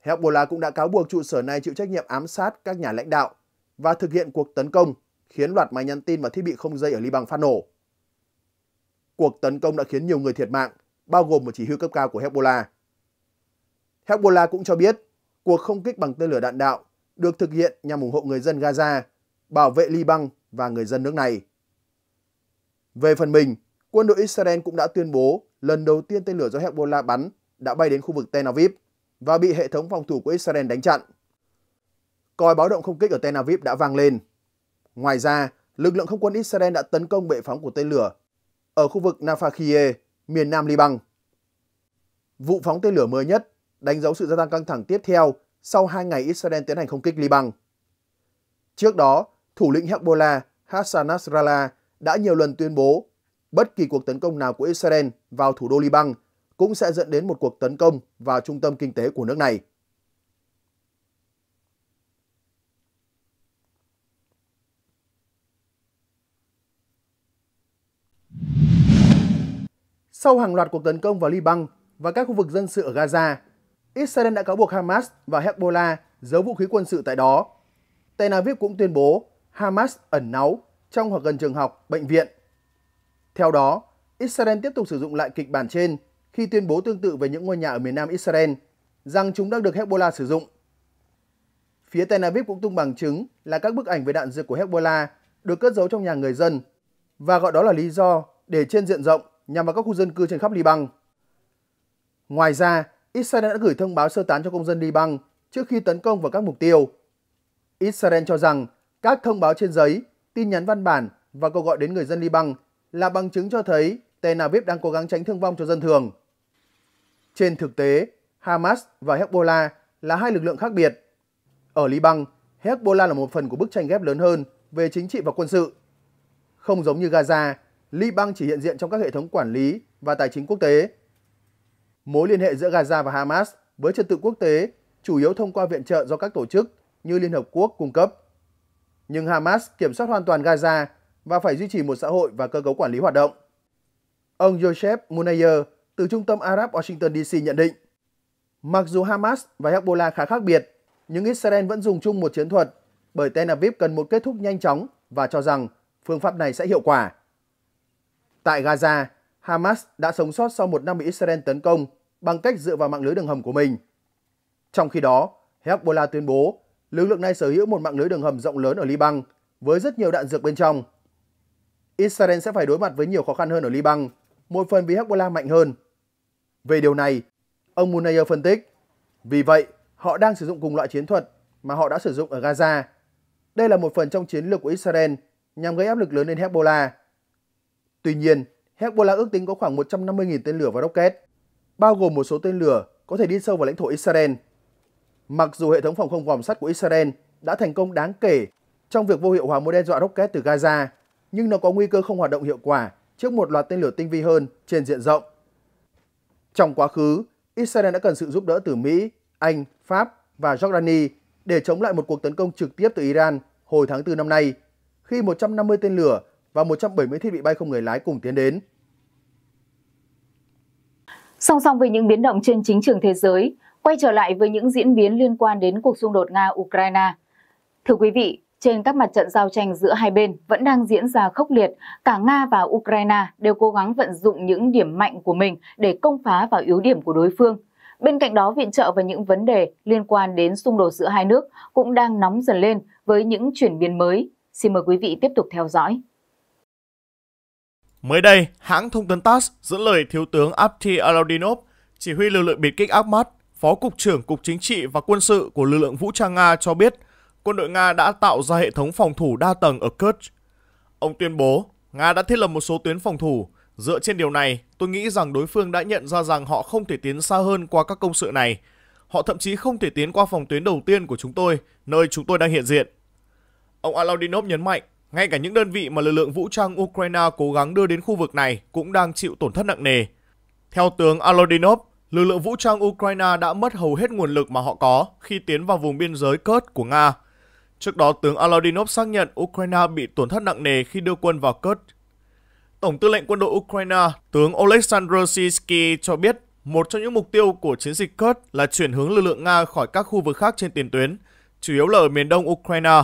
Hezbollah cũng đã cáo buộc trụ sở này chịu trách nhiệm ám sát các nhà lãnh đạo và thực hiện cuộc tấn công khiến loạt máy nhắn tin và thiết bị không dây ở Liban phát nổ cuộc tấn công đã khiến nhiều người thiệt mạng, bao gồm một chỉ huy cấp cao của Hezbollah. Hezbollah cũng cho biết cuộc không kích bằng tên lửa đạn đạo được thực hiện nhằm ủng hộ người dân Gaza, bảo vệ Liban và người dân nước này. Về phần mình, quân đội Israel cũng đã tuyên bố lần đầu tiên tên lửa do Hezbollah bắn đã bay đến khu vực Tel Aviv và bị hệ thống phòng thủ của Israel đánh chặn. Còi báo động không kích ở Tel Aviv đã vang lên. Ngoài ra, lực lượng không quân Israel đã tấn công bệ phóng của tên lửa ở khu vực Nafakie, miền nam Liban. Vụ phóng tên lửa mới nhất đánh dấu sự gia tăng căng thẳng tiếp theo sau hai ngày Israel tiến hành không kích Liban. Trước đó, thủ lĩnh Hezbollah Hassan Nasrallah đã nhiều lần tuyên bố bất kỳ cuộc tấn công nào của Israel vào thủ đô Liban cũng sẽ dẫn đến một cuộc tấn công vào trung tâm kinh tế của nước này. Sau hàng loạt cuộc tấn công vào Liban và các khu vực dân sự ở Gaza, Israel đã cáo buộc Hamas và Hezbollah giấu vũ khí quân sự tại đó. Tel Aviv cũng tuyên bố Hamas ẩn náu trong hoặc gần trường học, bệnh viện. Theo đó, Israel tiếp tục sử dụng lại kịch bản trên khi tuyên bố tương tự về những ngôi nhà ở miền nam Israel rằng chúng đang được Hezbollah sử dụng. Phía Tel Aviv cũng tung bằng chứng là các bức ảnh về đạn dược của Hezbollah được cất giấu trong nhà người dân và gọi đó là lý do để trên diện rộng nhằm vào các khu dân cư trên khắp Liban. Ngoài ra, Israel đã gửi thông báo sơ tán cho công dân Liban trước khi tấn công vào các mục tiêu. Israel cho rằng các thông báo trên giấy, tin nhắn văn bản và cuộc gọi đến người dân Liban là bằng chứng cho thấy Tel Aviv đang cố gắng tránh thương vong cho dân thường. Trên thực tế, Hamas và Hezbollah là hai lực lượng khác biệt. Ở Liban, Hezbollah là một phần của bức tranh ghép lớn hơn về chính trị và quân sự. Không giống như Gaza, Liban chỉ hiện diện trong các hệ thống quản lý và tài chính quốc tế. Mối liên hệ giữa Gaza và Hamas với trật tự quốc tế chủ yếu thông qua viện trợ do các tổ chức như Liên Hợp Quốc cung cấp. Nhưng Hamas kiểm soát hoàn toàn Gaza và phải duy trì một xã hội và cơ cấu quản lý hoạt động. Ông Joseph Munayer từ Trung tâm Arab Washington DC nhận định, mặc dù Hamas và Hezbollah khá khác biệt, nhưng Israel vẫn dùng chung một chiến thuật bởi Tel Aviv cần một kết thúc nhanh chóng và cho rằng phương pháp này sẽ hiệu quả. Tại Gaza, Hamas đã sống sót sau một năm bị Israel tấn công bằng cách dựa vào mạng lưới đường hầm của mình. Trong khi đó, Hezbollah tuyên bố lực lượng này sở hữu một mạng lưới đường hầm rộng lớn ở Liban với rất nhiều đạn dược bên trong. Israel sẽ phải đối mặt với nhiều khó khăn hơn ở Liban, một phần vì Hezbollah mạnh hơn. Về điều này, ông Munayer phân tích, vì vậy họ đang sử dụng cùng loại chiến thuật mà họ đã sử dụng ở Gaza. Đây là một phần trong chiến lược của Israel nhằm gây áp lực lớn lên Hezbollah Tuy nhiên, Hezbollah ước tính có khoảng 150.000 tên lửa và rocket, bao gồm một số tên lửa có thể đi sâu vào lãnh thổ Israel. Mặc dù hệ thống phòng không vòm sắt của Israel đã thành công đáng kể trong việc vô hiệu hóa mối đe dọa rocket từ Gaza, nhưng nó có nguy cơ không hoạt động hiệu quả trước một loạt tên lửa tinh vi hơn trên diện rộng. Trong quá khứ, Israel đã cần sự giúp đỡ từ Mỹ, Anh, Pháp và Jordani để chống lại một cuộc tấn công trực tiếp từ Iran hồi tháng 4 năm nay, khi 150 tên lửa và 170 thiết bị bay không người lái cùng tiến đến. Song song với những biến động trên chính trường thế giới, quay trở lại với những diễn biến liên quan đến cuộc xung đột Nga-Ukraine. Thưa quý vị, trên các mặt trận giao tranh giữa hai bên vẫn đang diễn ra khốc liệt, cả Nga và Ukraine đều cố gắng vận dụng những điểm mạnh của mình để công phá vào yếu điểm của đối phương. Bên cạnh đó, viện trợ và những vấn đề liên quan đến xung đột giữa hai nước cũng đang nóng dần lên với những chuyển biến mới. Xin mời quý vị tiếp tục theo dõi. Mới đây, hãng thông tấn TASS dẫn lời Thiếu tướng Apti Aladinov, chỉ huy lực lượng biệt kích Akhmat, Phó Cục trưởng Cục Chính trị và Quân sự của lực lượng vũ trang Nga cho biết quân đội Nga đã tạo ra hệ thống phòng thủ đa tầng ở Kerch. Ông tuyên bố, Nga đã thiết lập một số tuyến phòng thủ. Dựa trên điều này, tôi nghĩ rằng đối phương đã nhận ra rằng họ không thể tiến xa hơn qua các công sự này. Họ thậm chí không thể tiến qua phòng tuyến đầu tiên của chúng tôi, nơi chúng tôi đang hiện diện. Ông Alaudinov nhấn mạnh, ngay cả những đơn vị mà lực lượng vũ trang Ukraine cố gắng đưa đến khu vực này cũng đang chịu tổn thất nặng nề. Theo tướng Alodinov, lực lượng vũ trang Ukraine đã mất hầu hết nguồn lực mà họ có khi tiến vào vùng biên giới Kurt của Nga. Trước đó, tướng Alodinov xác nhận Ukraine bị tổn thất nặng nề khi đưa quân vào Kurt. Tổng tư lệnh quân đội Ukraine, tướng Oleksandr Sisky cho biết một trong những mục tiêu của chiến dịch Kurt là chuyển hướng lực lượng Nga khỏi các khu vực khác trên tiền tuyến, chủ yếu là ở miền đông Ukraine.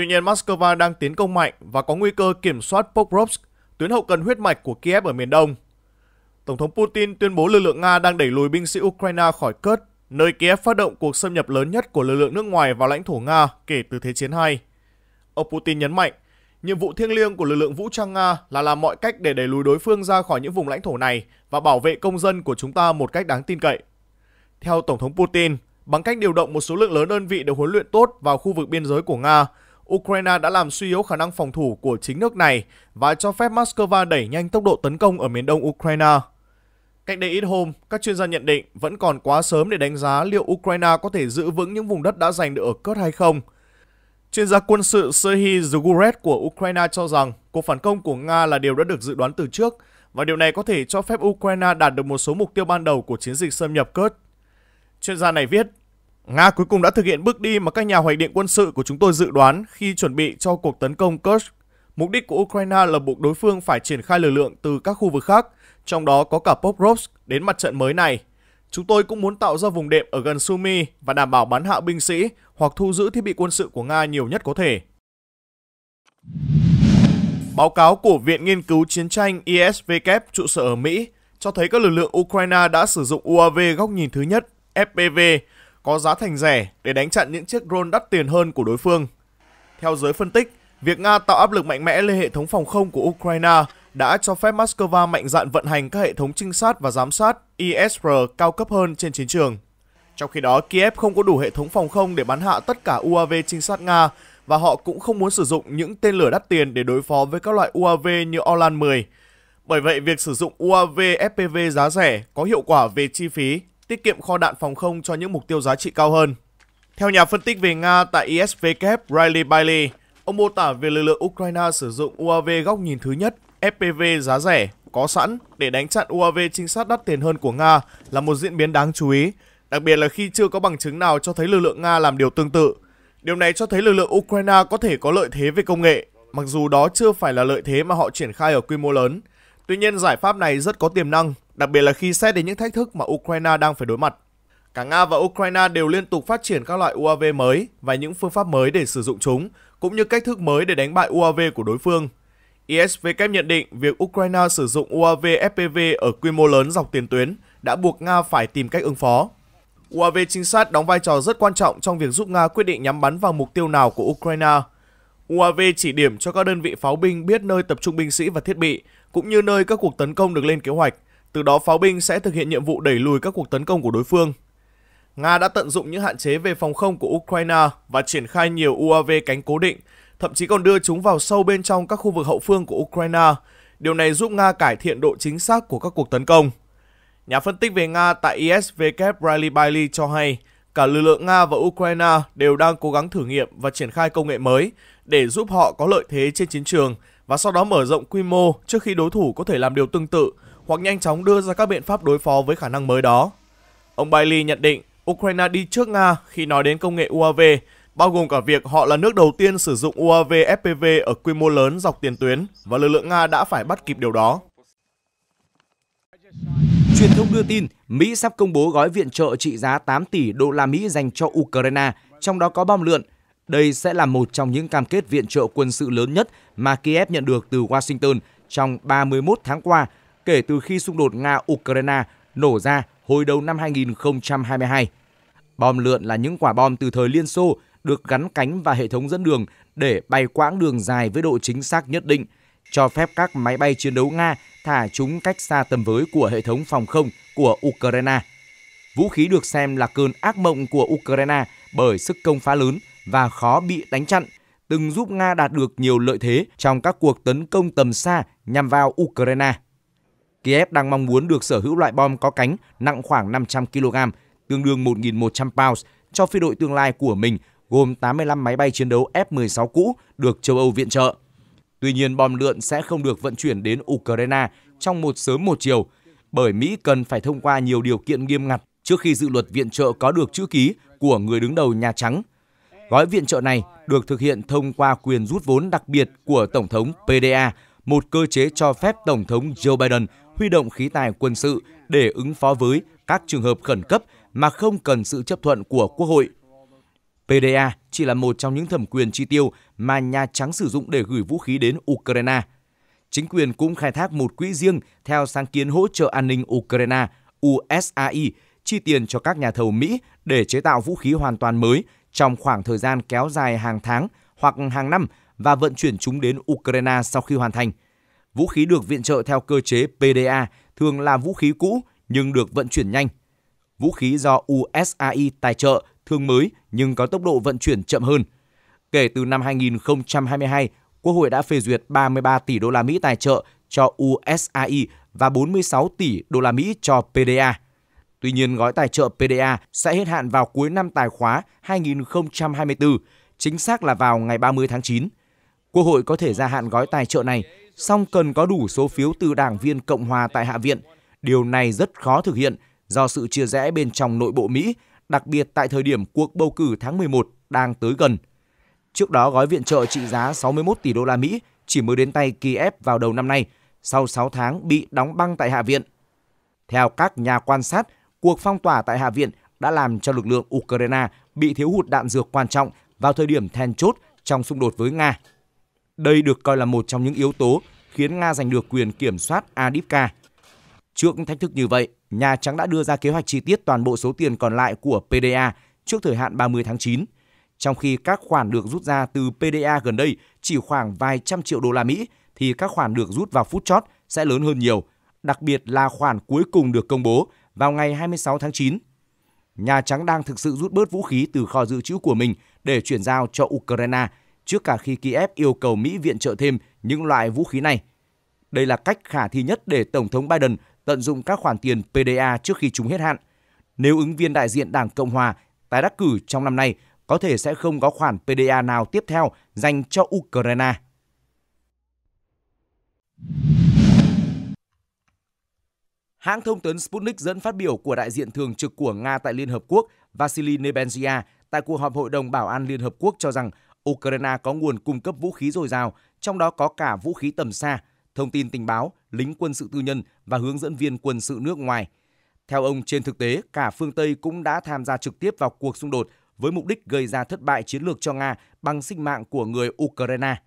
Tuy nhiên, Moscow đang tiến công mạnh và có nguy cơ kiểm soát Pokrovsk, tuyến hậu cần huyết mạch của Kiev ở miền đông. Tổng thống Putin tuyên bố lực lượng Nga đang đẩy lùi binh sĩ Ukraine khỏi Kurt, nơi Kiev phát động cuộc xâm nhập lớn nhất của lực lượng nước ngoài vào lãnh thổ Nga kể từ Thế chiến II. Ông Putin nhấn mạnh, nhiệm vụ thiêng liêng của lực lượng vũ trang Nga là làm mọi cách để đẩy lùi đối phương ra khỏi những vùng lãnh thổ này và bảo vệ công dân của chúng ta một cách đáng tin cậy. Theo Tổng thống Putin, bằng cách điều động một số lượng lớn đơn vị được huấn luyện tốt vào khu vực biên giới của Nga, Ukraine đã làm suy yếu khả năng phòng thủ của chính nước này và cho phép Moscow đẩy nhanh tốc độ tấn công ở miền đông Ukraine. Cách đây ít hôm, các chuyên gia nhận định vẫn còn quá sớm để đánh giá liệu Ukraine có thể giữ vững những vùng đất đã giành được ở cốt hay không. Chuyên gia quân sự Serhiy Zuguret của Ukraine cho rằng cuộc phản công của Nga là điều đã được dự đoán từ trước và điều này có thể cho phép Ukraine đạt được một số mục tiêu ban đầu của chiến dịch xâm nhập cốt. Chuyên gia này viết, Nga cuối cùng đã thực hiện bước đi mà các nhà hoạch định quân sự của chúng tôi dự đoán khi chuẩn bị cho cuộc tấn công Kursk. Mục đích của Ukraine là buộc đối phương phải triển khai lực lượng từ các khu vực khác, trong đó có cả Pokrovsk đến mặt trận mới này. Chúng tôi cũng muốn tạo ra vùng đệm ở gần Sumy và đảm bảo bắn hạ binh sĩ hoặc thu giữ thiết bị quân sự của Nga nhiều nhất có thể. Báo cáo của Viện Nghiên cứu Chiến tranh ISVK trụ sở ở Mỹ cho thấy các lực lượng Ukraine đã sử dụng UAV góc nhìn thứ nhất, FPV, có giá thành rẻ để đánh chặn những chiếc drone đắt tiền hơn của đối phương. Theo giới phân tích, việc Nga tạo áp lực mạnh mẽ lên hệ thống phòng không của Ukraine đã cho phép Moscow mạnh dạn vận hành các hệ thống trinh sát và giám sát ISR cao cấp hơn trên chiến trường. Trong khi đó, Kiev không có đủ hệ thống phòng không để bắn hạ tất cả UAV trinh sát Nga và họ cũng không muốn sử dụng những tên lửa đắt tiền để đối phó với các loại UAV như Orlan 10. Bởi vậy, việc sử dụng UAV FPV giá rẻ có hiệu quả về chi phí tiết kiệm kho đạn phòng không cho những mục tiêu giá trị cao hơn. Theo nhà phân tích về Nga tại ISVK Riley Bailey, ông mô tả về lực lượng Ukraine sử dụng UAV góc nhìn thứ nhất, FPV giá rẻ, có sẵn để đánh chặn UAV trinh sát đắt tiền hơn của Nga là một diễn biến đáng chú ý, đặc biệt là khi chưa có bằng chứng nào cho thấy lực lượng Nga làm điều tương tự. Điều này cho thấy lực lượng Ukraine có thể có lợi thế về công nghệ, mặc dù đó chưa phải là lợi thế mà họ triển khai ở quy mô lớn. Tuy nhiên giải pháp này rất có tiềm năng đặc biệt là khi xét đến những thách thức mà Ukraine đang phải đối mặt. Cả Nga và Ukraine đều liên tục phát triển các loại UAV mới và những phương pháp mới để sử dụng chúng, cũng như cách thức mới để đánh bại UAV của đối phương. ISVK e nhận định việc Ukraine sử dụng UAV FPV ở quy mô lớn dọc tiền tuyến đã buộc Nga phải tìm cách ứng phó. UAV trinh sát đóng vai trò rất quan trọng trong việc giúp Nga quyết định nhắm bắn vào mục tiêu nào của Ukraine. UAV chỉ điểm cho các đơn vị pháo binh biết nơi tập trung binh sĩ và thiết bị, cũng như nơi các cuộc tấn công được lên kế hoạch – từ đó pháo binh sẽ thực hiện nhiệm vụ đẩy lùi các cuộc tấn công của đối phương. Nga đã tận dụng những hạn chế về phòng không của Ukraine và triển khai nhiều UAV cánh cố định, thậm chí còn đưa chúng vào sâu bên trong các khu vực hậu phương của Ukraine. Điều này giúp Nga cải thiện độ chính xác của các cuộc tấn công. Nhà phân tích về Nga tại ISW Riley Bailey cho hay, cả lực lượng Nga và Ukraine đều đang cố gắng thử nghiệm và triển khai công nghệ mới để giúp họ có lợi thế trên chiến trường – và sau đó mở rộng quy mô trước khi đối thủ có thể làm điều tương tự hoặc nhanh chóng đưa ra các biện pháp đối phó với khả năng mới đó. Ông Bailey nhận định Ukraine đi trước Nga khi nói đến công nghệ UAV, bao gồm cả việc họ là nước đầu tiên sử dụng UAV FPV ở quy mô lớn dọc tiền tuyến và lực lượng Nga đã phải bắt kịp điều đó. Truyền thông đưa tin, Mỹ sắp công bố gói viện trợ trị giá 8 tỷ đô la Mỹ dành cho Ukraine, trong đó có bom lượn, đây sẽ là một trong những cam kết viện trợ quân sự lớn nhất mà Kiev nhận được từ Washington trong 31 tháng qua kể từ khi xung đột Nga-Ukraine nổ ra hồi đầu năm 2022. Bom lượn là những quả bom từ thời Liên Xô được gắn cánh và hệ thống dẫn đường để bay quãng đường dài với độ chính xác nhất định, cho phép các máy bay chiến đấu Nga thả chúng cách xa tầm với của hệ thống phòng không của Ukraine. Vũ khí được xem là cơn ác mộng của Ukraine bởi sức công phá lớn – và khó bị đánh chặn, từng giúp Nga đạt được nhiều lợi thế trong các cuộc tấn công tầm xa nhằm vào Ukraine. Kiev đang mong muốn được sở hữu loại bom có cánh nặng khoảng 500 kg, tương đương 1.100 pounds, cho phi đội tương lai của mình gồm 85 máy bay chiến đấu F-16 cũ được châu Âu viện trợ. Tuy nhiên, bom lượn sẽ không được vận chuyển đến Ukraine trong một sớm một chiều, bởi Mỹ cần phải thông qua nhiều điều kiện nghiêm ngặt trước khi dự luật viện trợ có được chữ ký của người đứng đầu Nhà Trắng Gói viện trợ này được thực hiện thông qua quyền rút vốn đặc biệt của Tổng thống PDA, một cơ chế cho phép Tổng thống Joe Biden huy động khí tài quân sự để ứng phó với các trường hợp khẩn cấp mà không cần sự chấp thuận của Quốc hội. PDA chỉ là một trong những thẩm quyền chi tiêu mà Nhà Trắng sử dụng để gửi vũ khí đến Ukraine. Chính quyền cũng khai thác một quỹ riêng theo sáng kiến hỗ trợ an ninh Ukraine USAI chi tiền cho các nhà thầu Mỹ để chế tạo vũ khí hoàn toàn mới – trong khoảng thời gian kéo dài hàng tháng hoặc hàng năm và vận chuyển chúng đến Ukraine sau khi hoàn thành. Vũ khí được viện trợ theo cơ chế PDA thường là vũ khí cũ nhưng được vận chuyển nhanh. Vũ khí do USAI tài trợ thường mới nhưng có tốc độ vận chuyển chậm hơn. Kể từ năm 2022, Quốc hội đã phê duyệt 33 tỷ đô la Mỹ tài trợ cho USAI và 46 tỷ đô la Mỹ cho PDA. Tuy nhiên, gói tài trợ PDA sẽ hết hạn vào cuối năm tài khóa 2024, chính xác là vào ngày 30 tháng 9. Quốc hội có thể gia hạn gói tài trợ này, song cần có đủ số phiếu từ đảng viên Cộng hòa tại Hạ viện. Điều này rất khó thực hiện do sự chia rẽ bên trong nội bộ Mỹ, đặc biệt tại thời điểm cuộc bầu cử tháng 11 đang tới gần. Trước đó, gói viện trợ trị giá 61 tỷ đô la Mỹ chỉ mới đến tay Kiev vào đầu năm nay, sau 6 tháng bị đóng băng tại Hạ viện. Theo các nhà quan sát, cuộc phong tỏa tại Hạ viện đã làm cho lực lượng Ukraine bị thiếu hụt đạn dược quan trọng vào thời điểm then chốt trong xung đột với Nga. Đây được coi là một trong những yếu tố khiến Nga giành được quyền kiểm soát Adivka. Trước thách thức như vậy, Nhà Trắng đã đưa ra kế hoạch chi tiết toàn bộ số tiền còn lại của PDA trước thời hạn 30 tháng 9, trong khi các khoản được rút ra từ PDA gần đây chỉ khoảng vài trăm triệu đô la Mỹ thì các khoản được rút vào phút chót sẽ lớn hơn nhiều, đặc biệt là khoản cuối cùng được công bố vào ngày 26 tháng 9. Nhà Trắng đang thực sự rút bớt vũ khí từ kho dự trữ của mình để chuyển giao cho Ukraine trước cả khi Kiev yêu cầu Mỹ viện trợ thêm những loại vũ khí này. Đây là cách khả thi nhất để Tổng thống Biden tận dụng các khoản tiền PDA trước khi chúng hết hạn. Nếu ứng viên đại diện Đảng Cộng Hòa tái đắc cử trong năm nay, có thể sẽ không có khoản PDA nào tiếp theo dành cho Ukraine. Hãng thông tấn Sputnik dẫn phát biểu của đại diện thường trực của Nga tại Liên Hợp Quốc Vasily Nebenzia tại cuộc họp Hội đồng Bảo an Liên Hợp Quốc cho rằng Ukraine có nguồn cung cấp vũ khí dồi dào, trong đó có cả vũ khí tầm xa, thông tin tình báo, lính quân sự tư nhân và hướng dẫn viên quân sự nước ngoài. Theo ông, trên thực tế, cả phương Tây cũng đã tham gia trực tiếp vào cuộc xung đột với mục đích gây ra thất bại chiến lược cho Nga bằng sinh mạng của người Ukraine.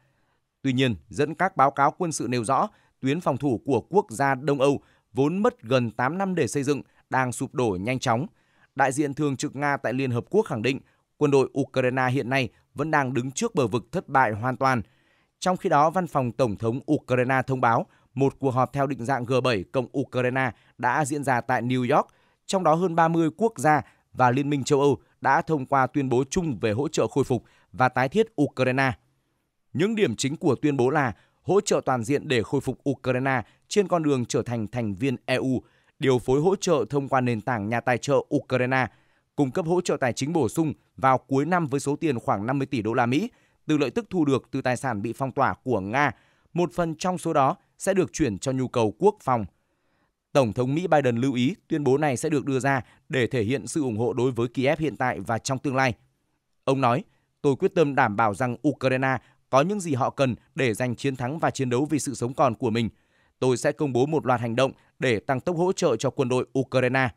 Tuy nhiên, dẫn các báo cáo quân sự nêu rõ, tuyến phòng thủ của quốc gia Đông Âu – vốn mất gần 8 năm để xây dựng, đang sụp đổ nhanh chóng. Đại diện thường trực Nga tại Liên Hợp Quốc khẳng định quân đội Ukraine hiện nay vẫn đang đứng trước bờ vực thất bại hoàn toàn. Trong khi đó, văn phòng Tổng thống Ukraine thông báo một cuộc họp theo định dạng G7 cộng Ukraine đã diễn ra tại New York, trong đó hơn 30 quốc gia và Liên minh châu Âu đã thông qua tuyên bố chung về hỗ trợ khôi phục và tái thiết Ukraine. Những điểm chính của tuyên bố là hỗ trợ toàn diện để khôi phục Ukraine trên con đường trở thành thành viên EU, điều phối hỗ trợ thông qua nền tảng nhà tài trợ Ukraine, cung cấp hỗ trợ tài chính bổ sung vào cuối năm với số tiền khoảng 50 tỷ đô la Mỹ từ lợi tức thu được từ tài sản bị phong tỏa của Nga. Một phần trong số đó sẽ được chuyển cho nhu cầu quốc phòng. Tổng thống Mỹ Biden lưu ý tuyên bố này sẽ được đưa ra để thể hiện sự ủng hộ đối với Kiev hiện tại và trong tương lai. Ông nói, tôi quyết tâm đảm bảo rằng Ukraine có những gì họ cần để giành chiến thắng và chiến đấu vì sự sống còn của mình. Tôi sẽ công bố một loạt hành động để tăng tốc hỗ trợ cho quân đội Ukraine.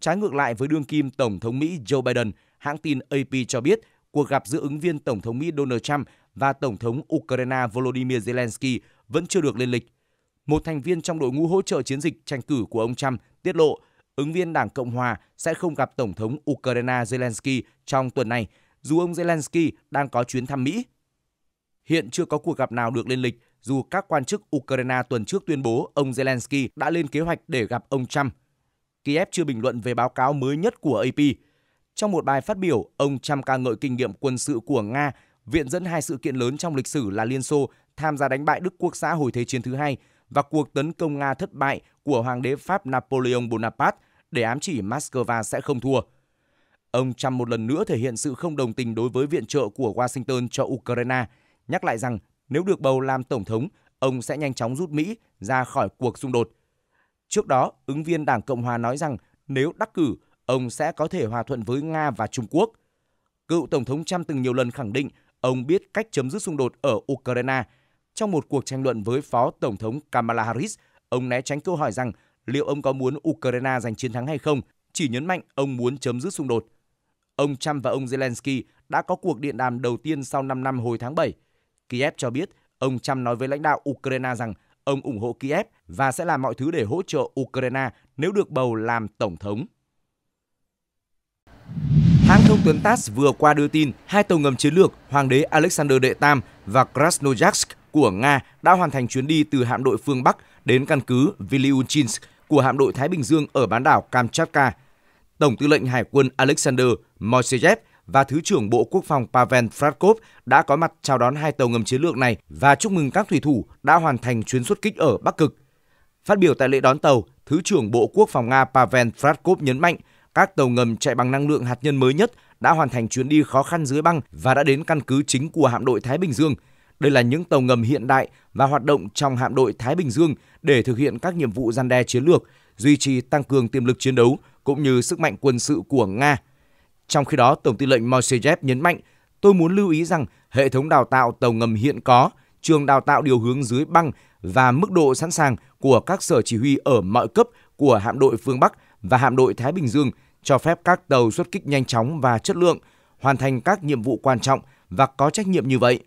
Trái ngược lại với đương kim Tổng thống Mỹ Joe Biden, hãng tin AP cho biết cuộc gặp giữa ứng viên Tổng thống Mỹ Donald Trump và Tổng thống Ukraine Volodymyr Zelensky vẫn chưa được lên lịch. Một thành viên trong đội ngũ hỗ trợ chiến dịch tranh cử của ông Trump tiết lộ ứng viên Đảng Cộng Hòa sẽ không gặp Tổng thống Ukraine Zelensky trong tuần này, dù ông Zelensky đang có chuyến thăm Mỹ. Hiện chưa có cuộc gặp nào được lên lịch, dù các quan chức Ukraine tuần trước tuyên bố ông Zelensky đã lên kế hoạch để gặp ông Trump. Kiev chưa bình luận về báo cáo mới nhất của AP. Trong một bài phát biểu, ông Trump ca ngợi kinh nghiệm quân sự của Nga, viện dẫn hai sự kiện lớn trong lịch sử là Liên Xô tham gia đánh bại Đức Quốc xã hồi Thế chiến thứ hai và cuộc tấn công Nga thất bại của Hoàng đế Pháp Napoleon Bonaparte để ám chỉ Moscow sẽ không thua. Ông Trump một lần nữa thể hiện sự không đồng tình đối với viện trợ của Washington cho Ukraine – nhắc lại rằng nếu được bầu làm tổng thống, ông sẽ nhanh chóng rút Mỹ ra khỏi cuộc xung đột. Trước đó, ứng viên Đảng Cộng hòa nói rằng nếu đắc cử, ông sẽ có thể hòa thuận với Nga và Trung Quốc. Cựu Tổng thống Trump từng nhiều lần khẳng định ông biết cách chấm dứt xung đột ở Ukraine. Trong một cuộc tranh luận với Phó Tổng thống Kamala Harris, ông né tránh câu hỏi rằng liệu ông có muốn Ukraine giành chiến thắng hay không, chỉ nhấn mạnh ông muốn chấm dứt xung đột. Ông Trump và ông Zelensky đã có cuộc điện đàm đầu tiên sau 5 năm hồi tháng 7 – Kiev cho biết ông Trump nói với lãnh đạo Ukraine rằng ông ủng hộ Kiev và sẽ làm mọi thứ để hỗ trợ Ukraine nếu được bầu làm tổng thống. Hãng thông tấn TASS vừa qua đưa tin hai tàu ngầm chiến lược Hoàng đế Alexander Đệ Tam và Krasnoyarsk của Nga đã hoàn thành chuyến đi từ hạm đội phương Bắc đến căn cứ Vilyuchinsk của hạm đội Thái Bình Dương ở bán đảo Kamchatka. Tổng tư lệnh Hải quân Alexander Moiseyev và Thứ trưởng Bộ Quốc phòng Pavel Fratkov đã có mặt chào đón hai tàu ngầm chiến lược này và chúc mừng các thủy thủ đã hoàn thành chuyến xuất kích ở Bắc Cực. Phát biểu tại lễ đón tàu, Thứ trưởng Bộ Quốc phòng Nga Pavel Fratkov nhấn mạnh các tàu ngầm chạy bằng năng lượng hạt nhân mới nhất đã hoàn thành chuyến đi khó khăn dưới băng và đã đến căn cứ chính của hạm đội Thái Bình Dương. Đây là những tàu ngầm hiện đại và hoạt động trong hạm đội Thái Bình Dương để thực hiện các nhiệm vụ gian đe chiến lược, duy trì tăng cường tiềm lực chiến đấu cũng như sức mạnh quân sự của Nga trong khi đó, Tổng tư lệnh Mosejev nhấn mạnh, tôi muốn lưu ý rằng hệ thống đào tạo tàu ngầm hiện có, trường đào tạo điều hướng dưới băng và mức độ sẵn sàng của các sở chỉ huy ở mọi cấp của hạm đội phương Bắc và hạm đội Thái Bình Dương cho phép các tàu xuất kích nhanh chóng và chất lượng, hoàn thành các nhiệm vụ quan trọng và có trách nhiệm như vậy.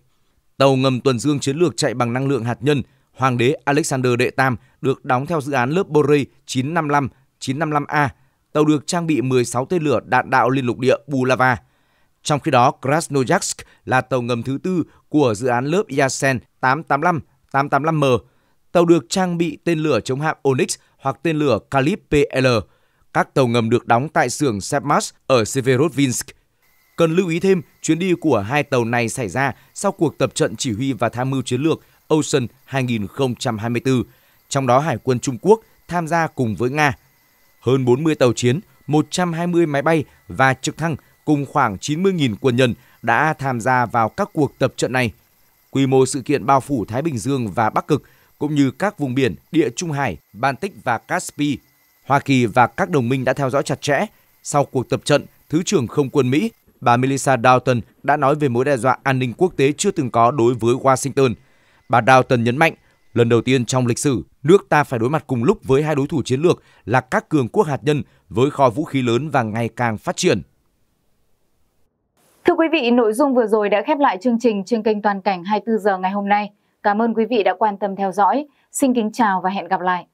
Tàu ngầm tuần dương chiến lược chạy bằng năng lượng hạt nhân Hoàng đế Alexander Đệ Tam được đóng theo dự án lớp Borei 955 955A tàu được trang bị 16 tên lửa đạn đạo liên lục địa Bulava. Trong khi đó, Krasnoyarsk là tàu ngầm thứ tư của dự án lớp Yasen 885 885M. Tàu được trang bị tên lửa chống hạm Onyx hoặc tên lửa Kalib PL. Các tàu ngầm được đóng tại xưởng Sepmas ở Severodvinsk. Cần lưu ý thêm, chuyến đi của hai tàu này xảy ra sau cuộc tập trận chỉ huy và tham mưu chiến lược Ocean 2024, trong đó Hải quân Trung Quốc tham gia cùng với Nga hơn 40 tàu chiến, 120 máy bay và trực thăng cùng khoảng 90.000 quân nhân đã tham gia vào các cuộc tập trận này. Quy mô sự kiện bao phủ Thái Bình Dương và Bắc Cực cũng như các vùng biển Địa Trung Hải, Baltic và Caspi. Hoa Kỳ và các đồng minh đã theo dõi chặt chẽ. Sau cuộc tập trận, Thứ trưởng Không quân Mỹ, bà Melissa Dalton đã nói về mối đe dọa an ninh quốc tế chưa từng có đối với Washington. Bà Dalton nhấn mạnh Lần đầu tiên trong lịch sử, nước ta phải đối mặt cùng lúc với hai đối thủ chiến lược là các cường quốc hạt nhân với kho vũ khí lớn và ngày càng phát triển. Thưa quý vị, nội dung vừa rồi đã khép lại chương trình trên kênh Toàn cảnh 24 giờ ngày hôm nay. Cảm ơn quý vị đã quan tâm theo dõi. Xin kính chào và hẹn gặp lại.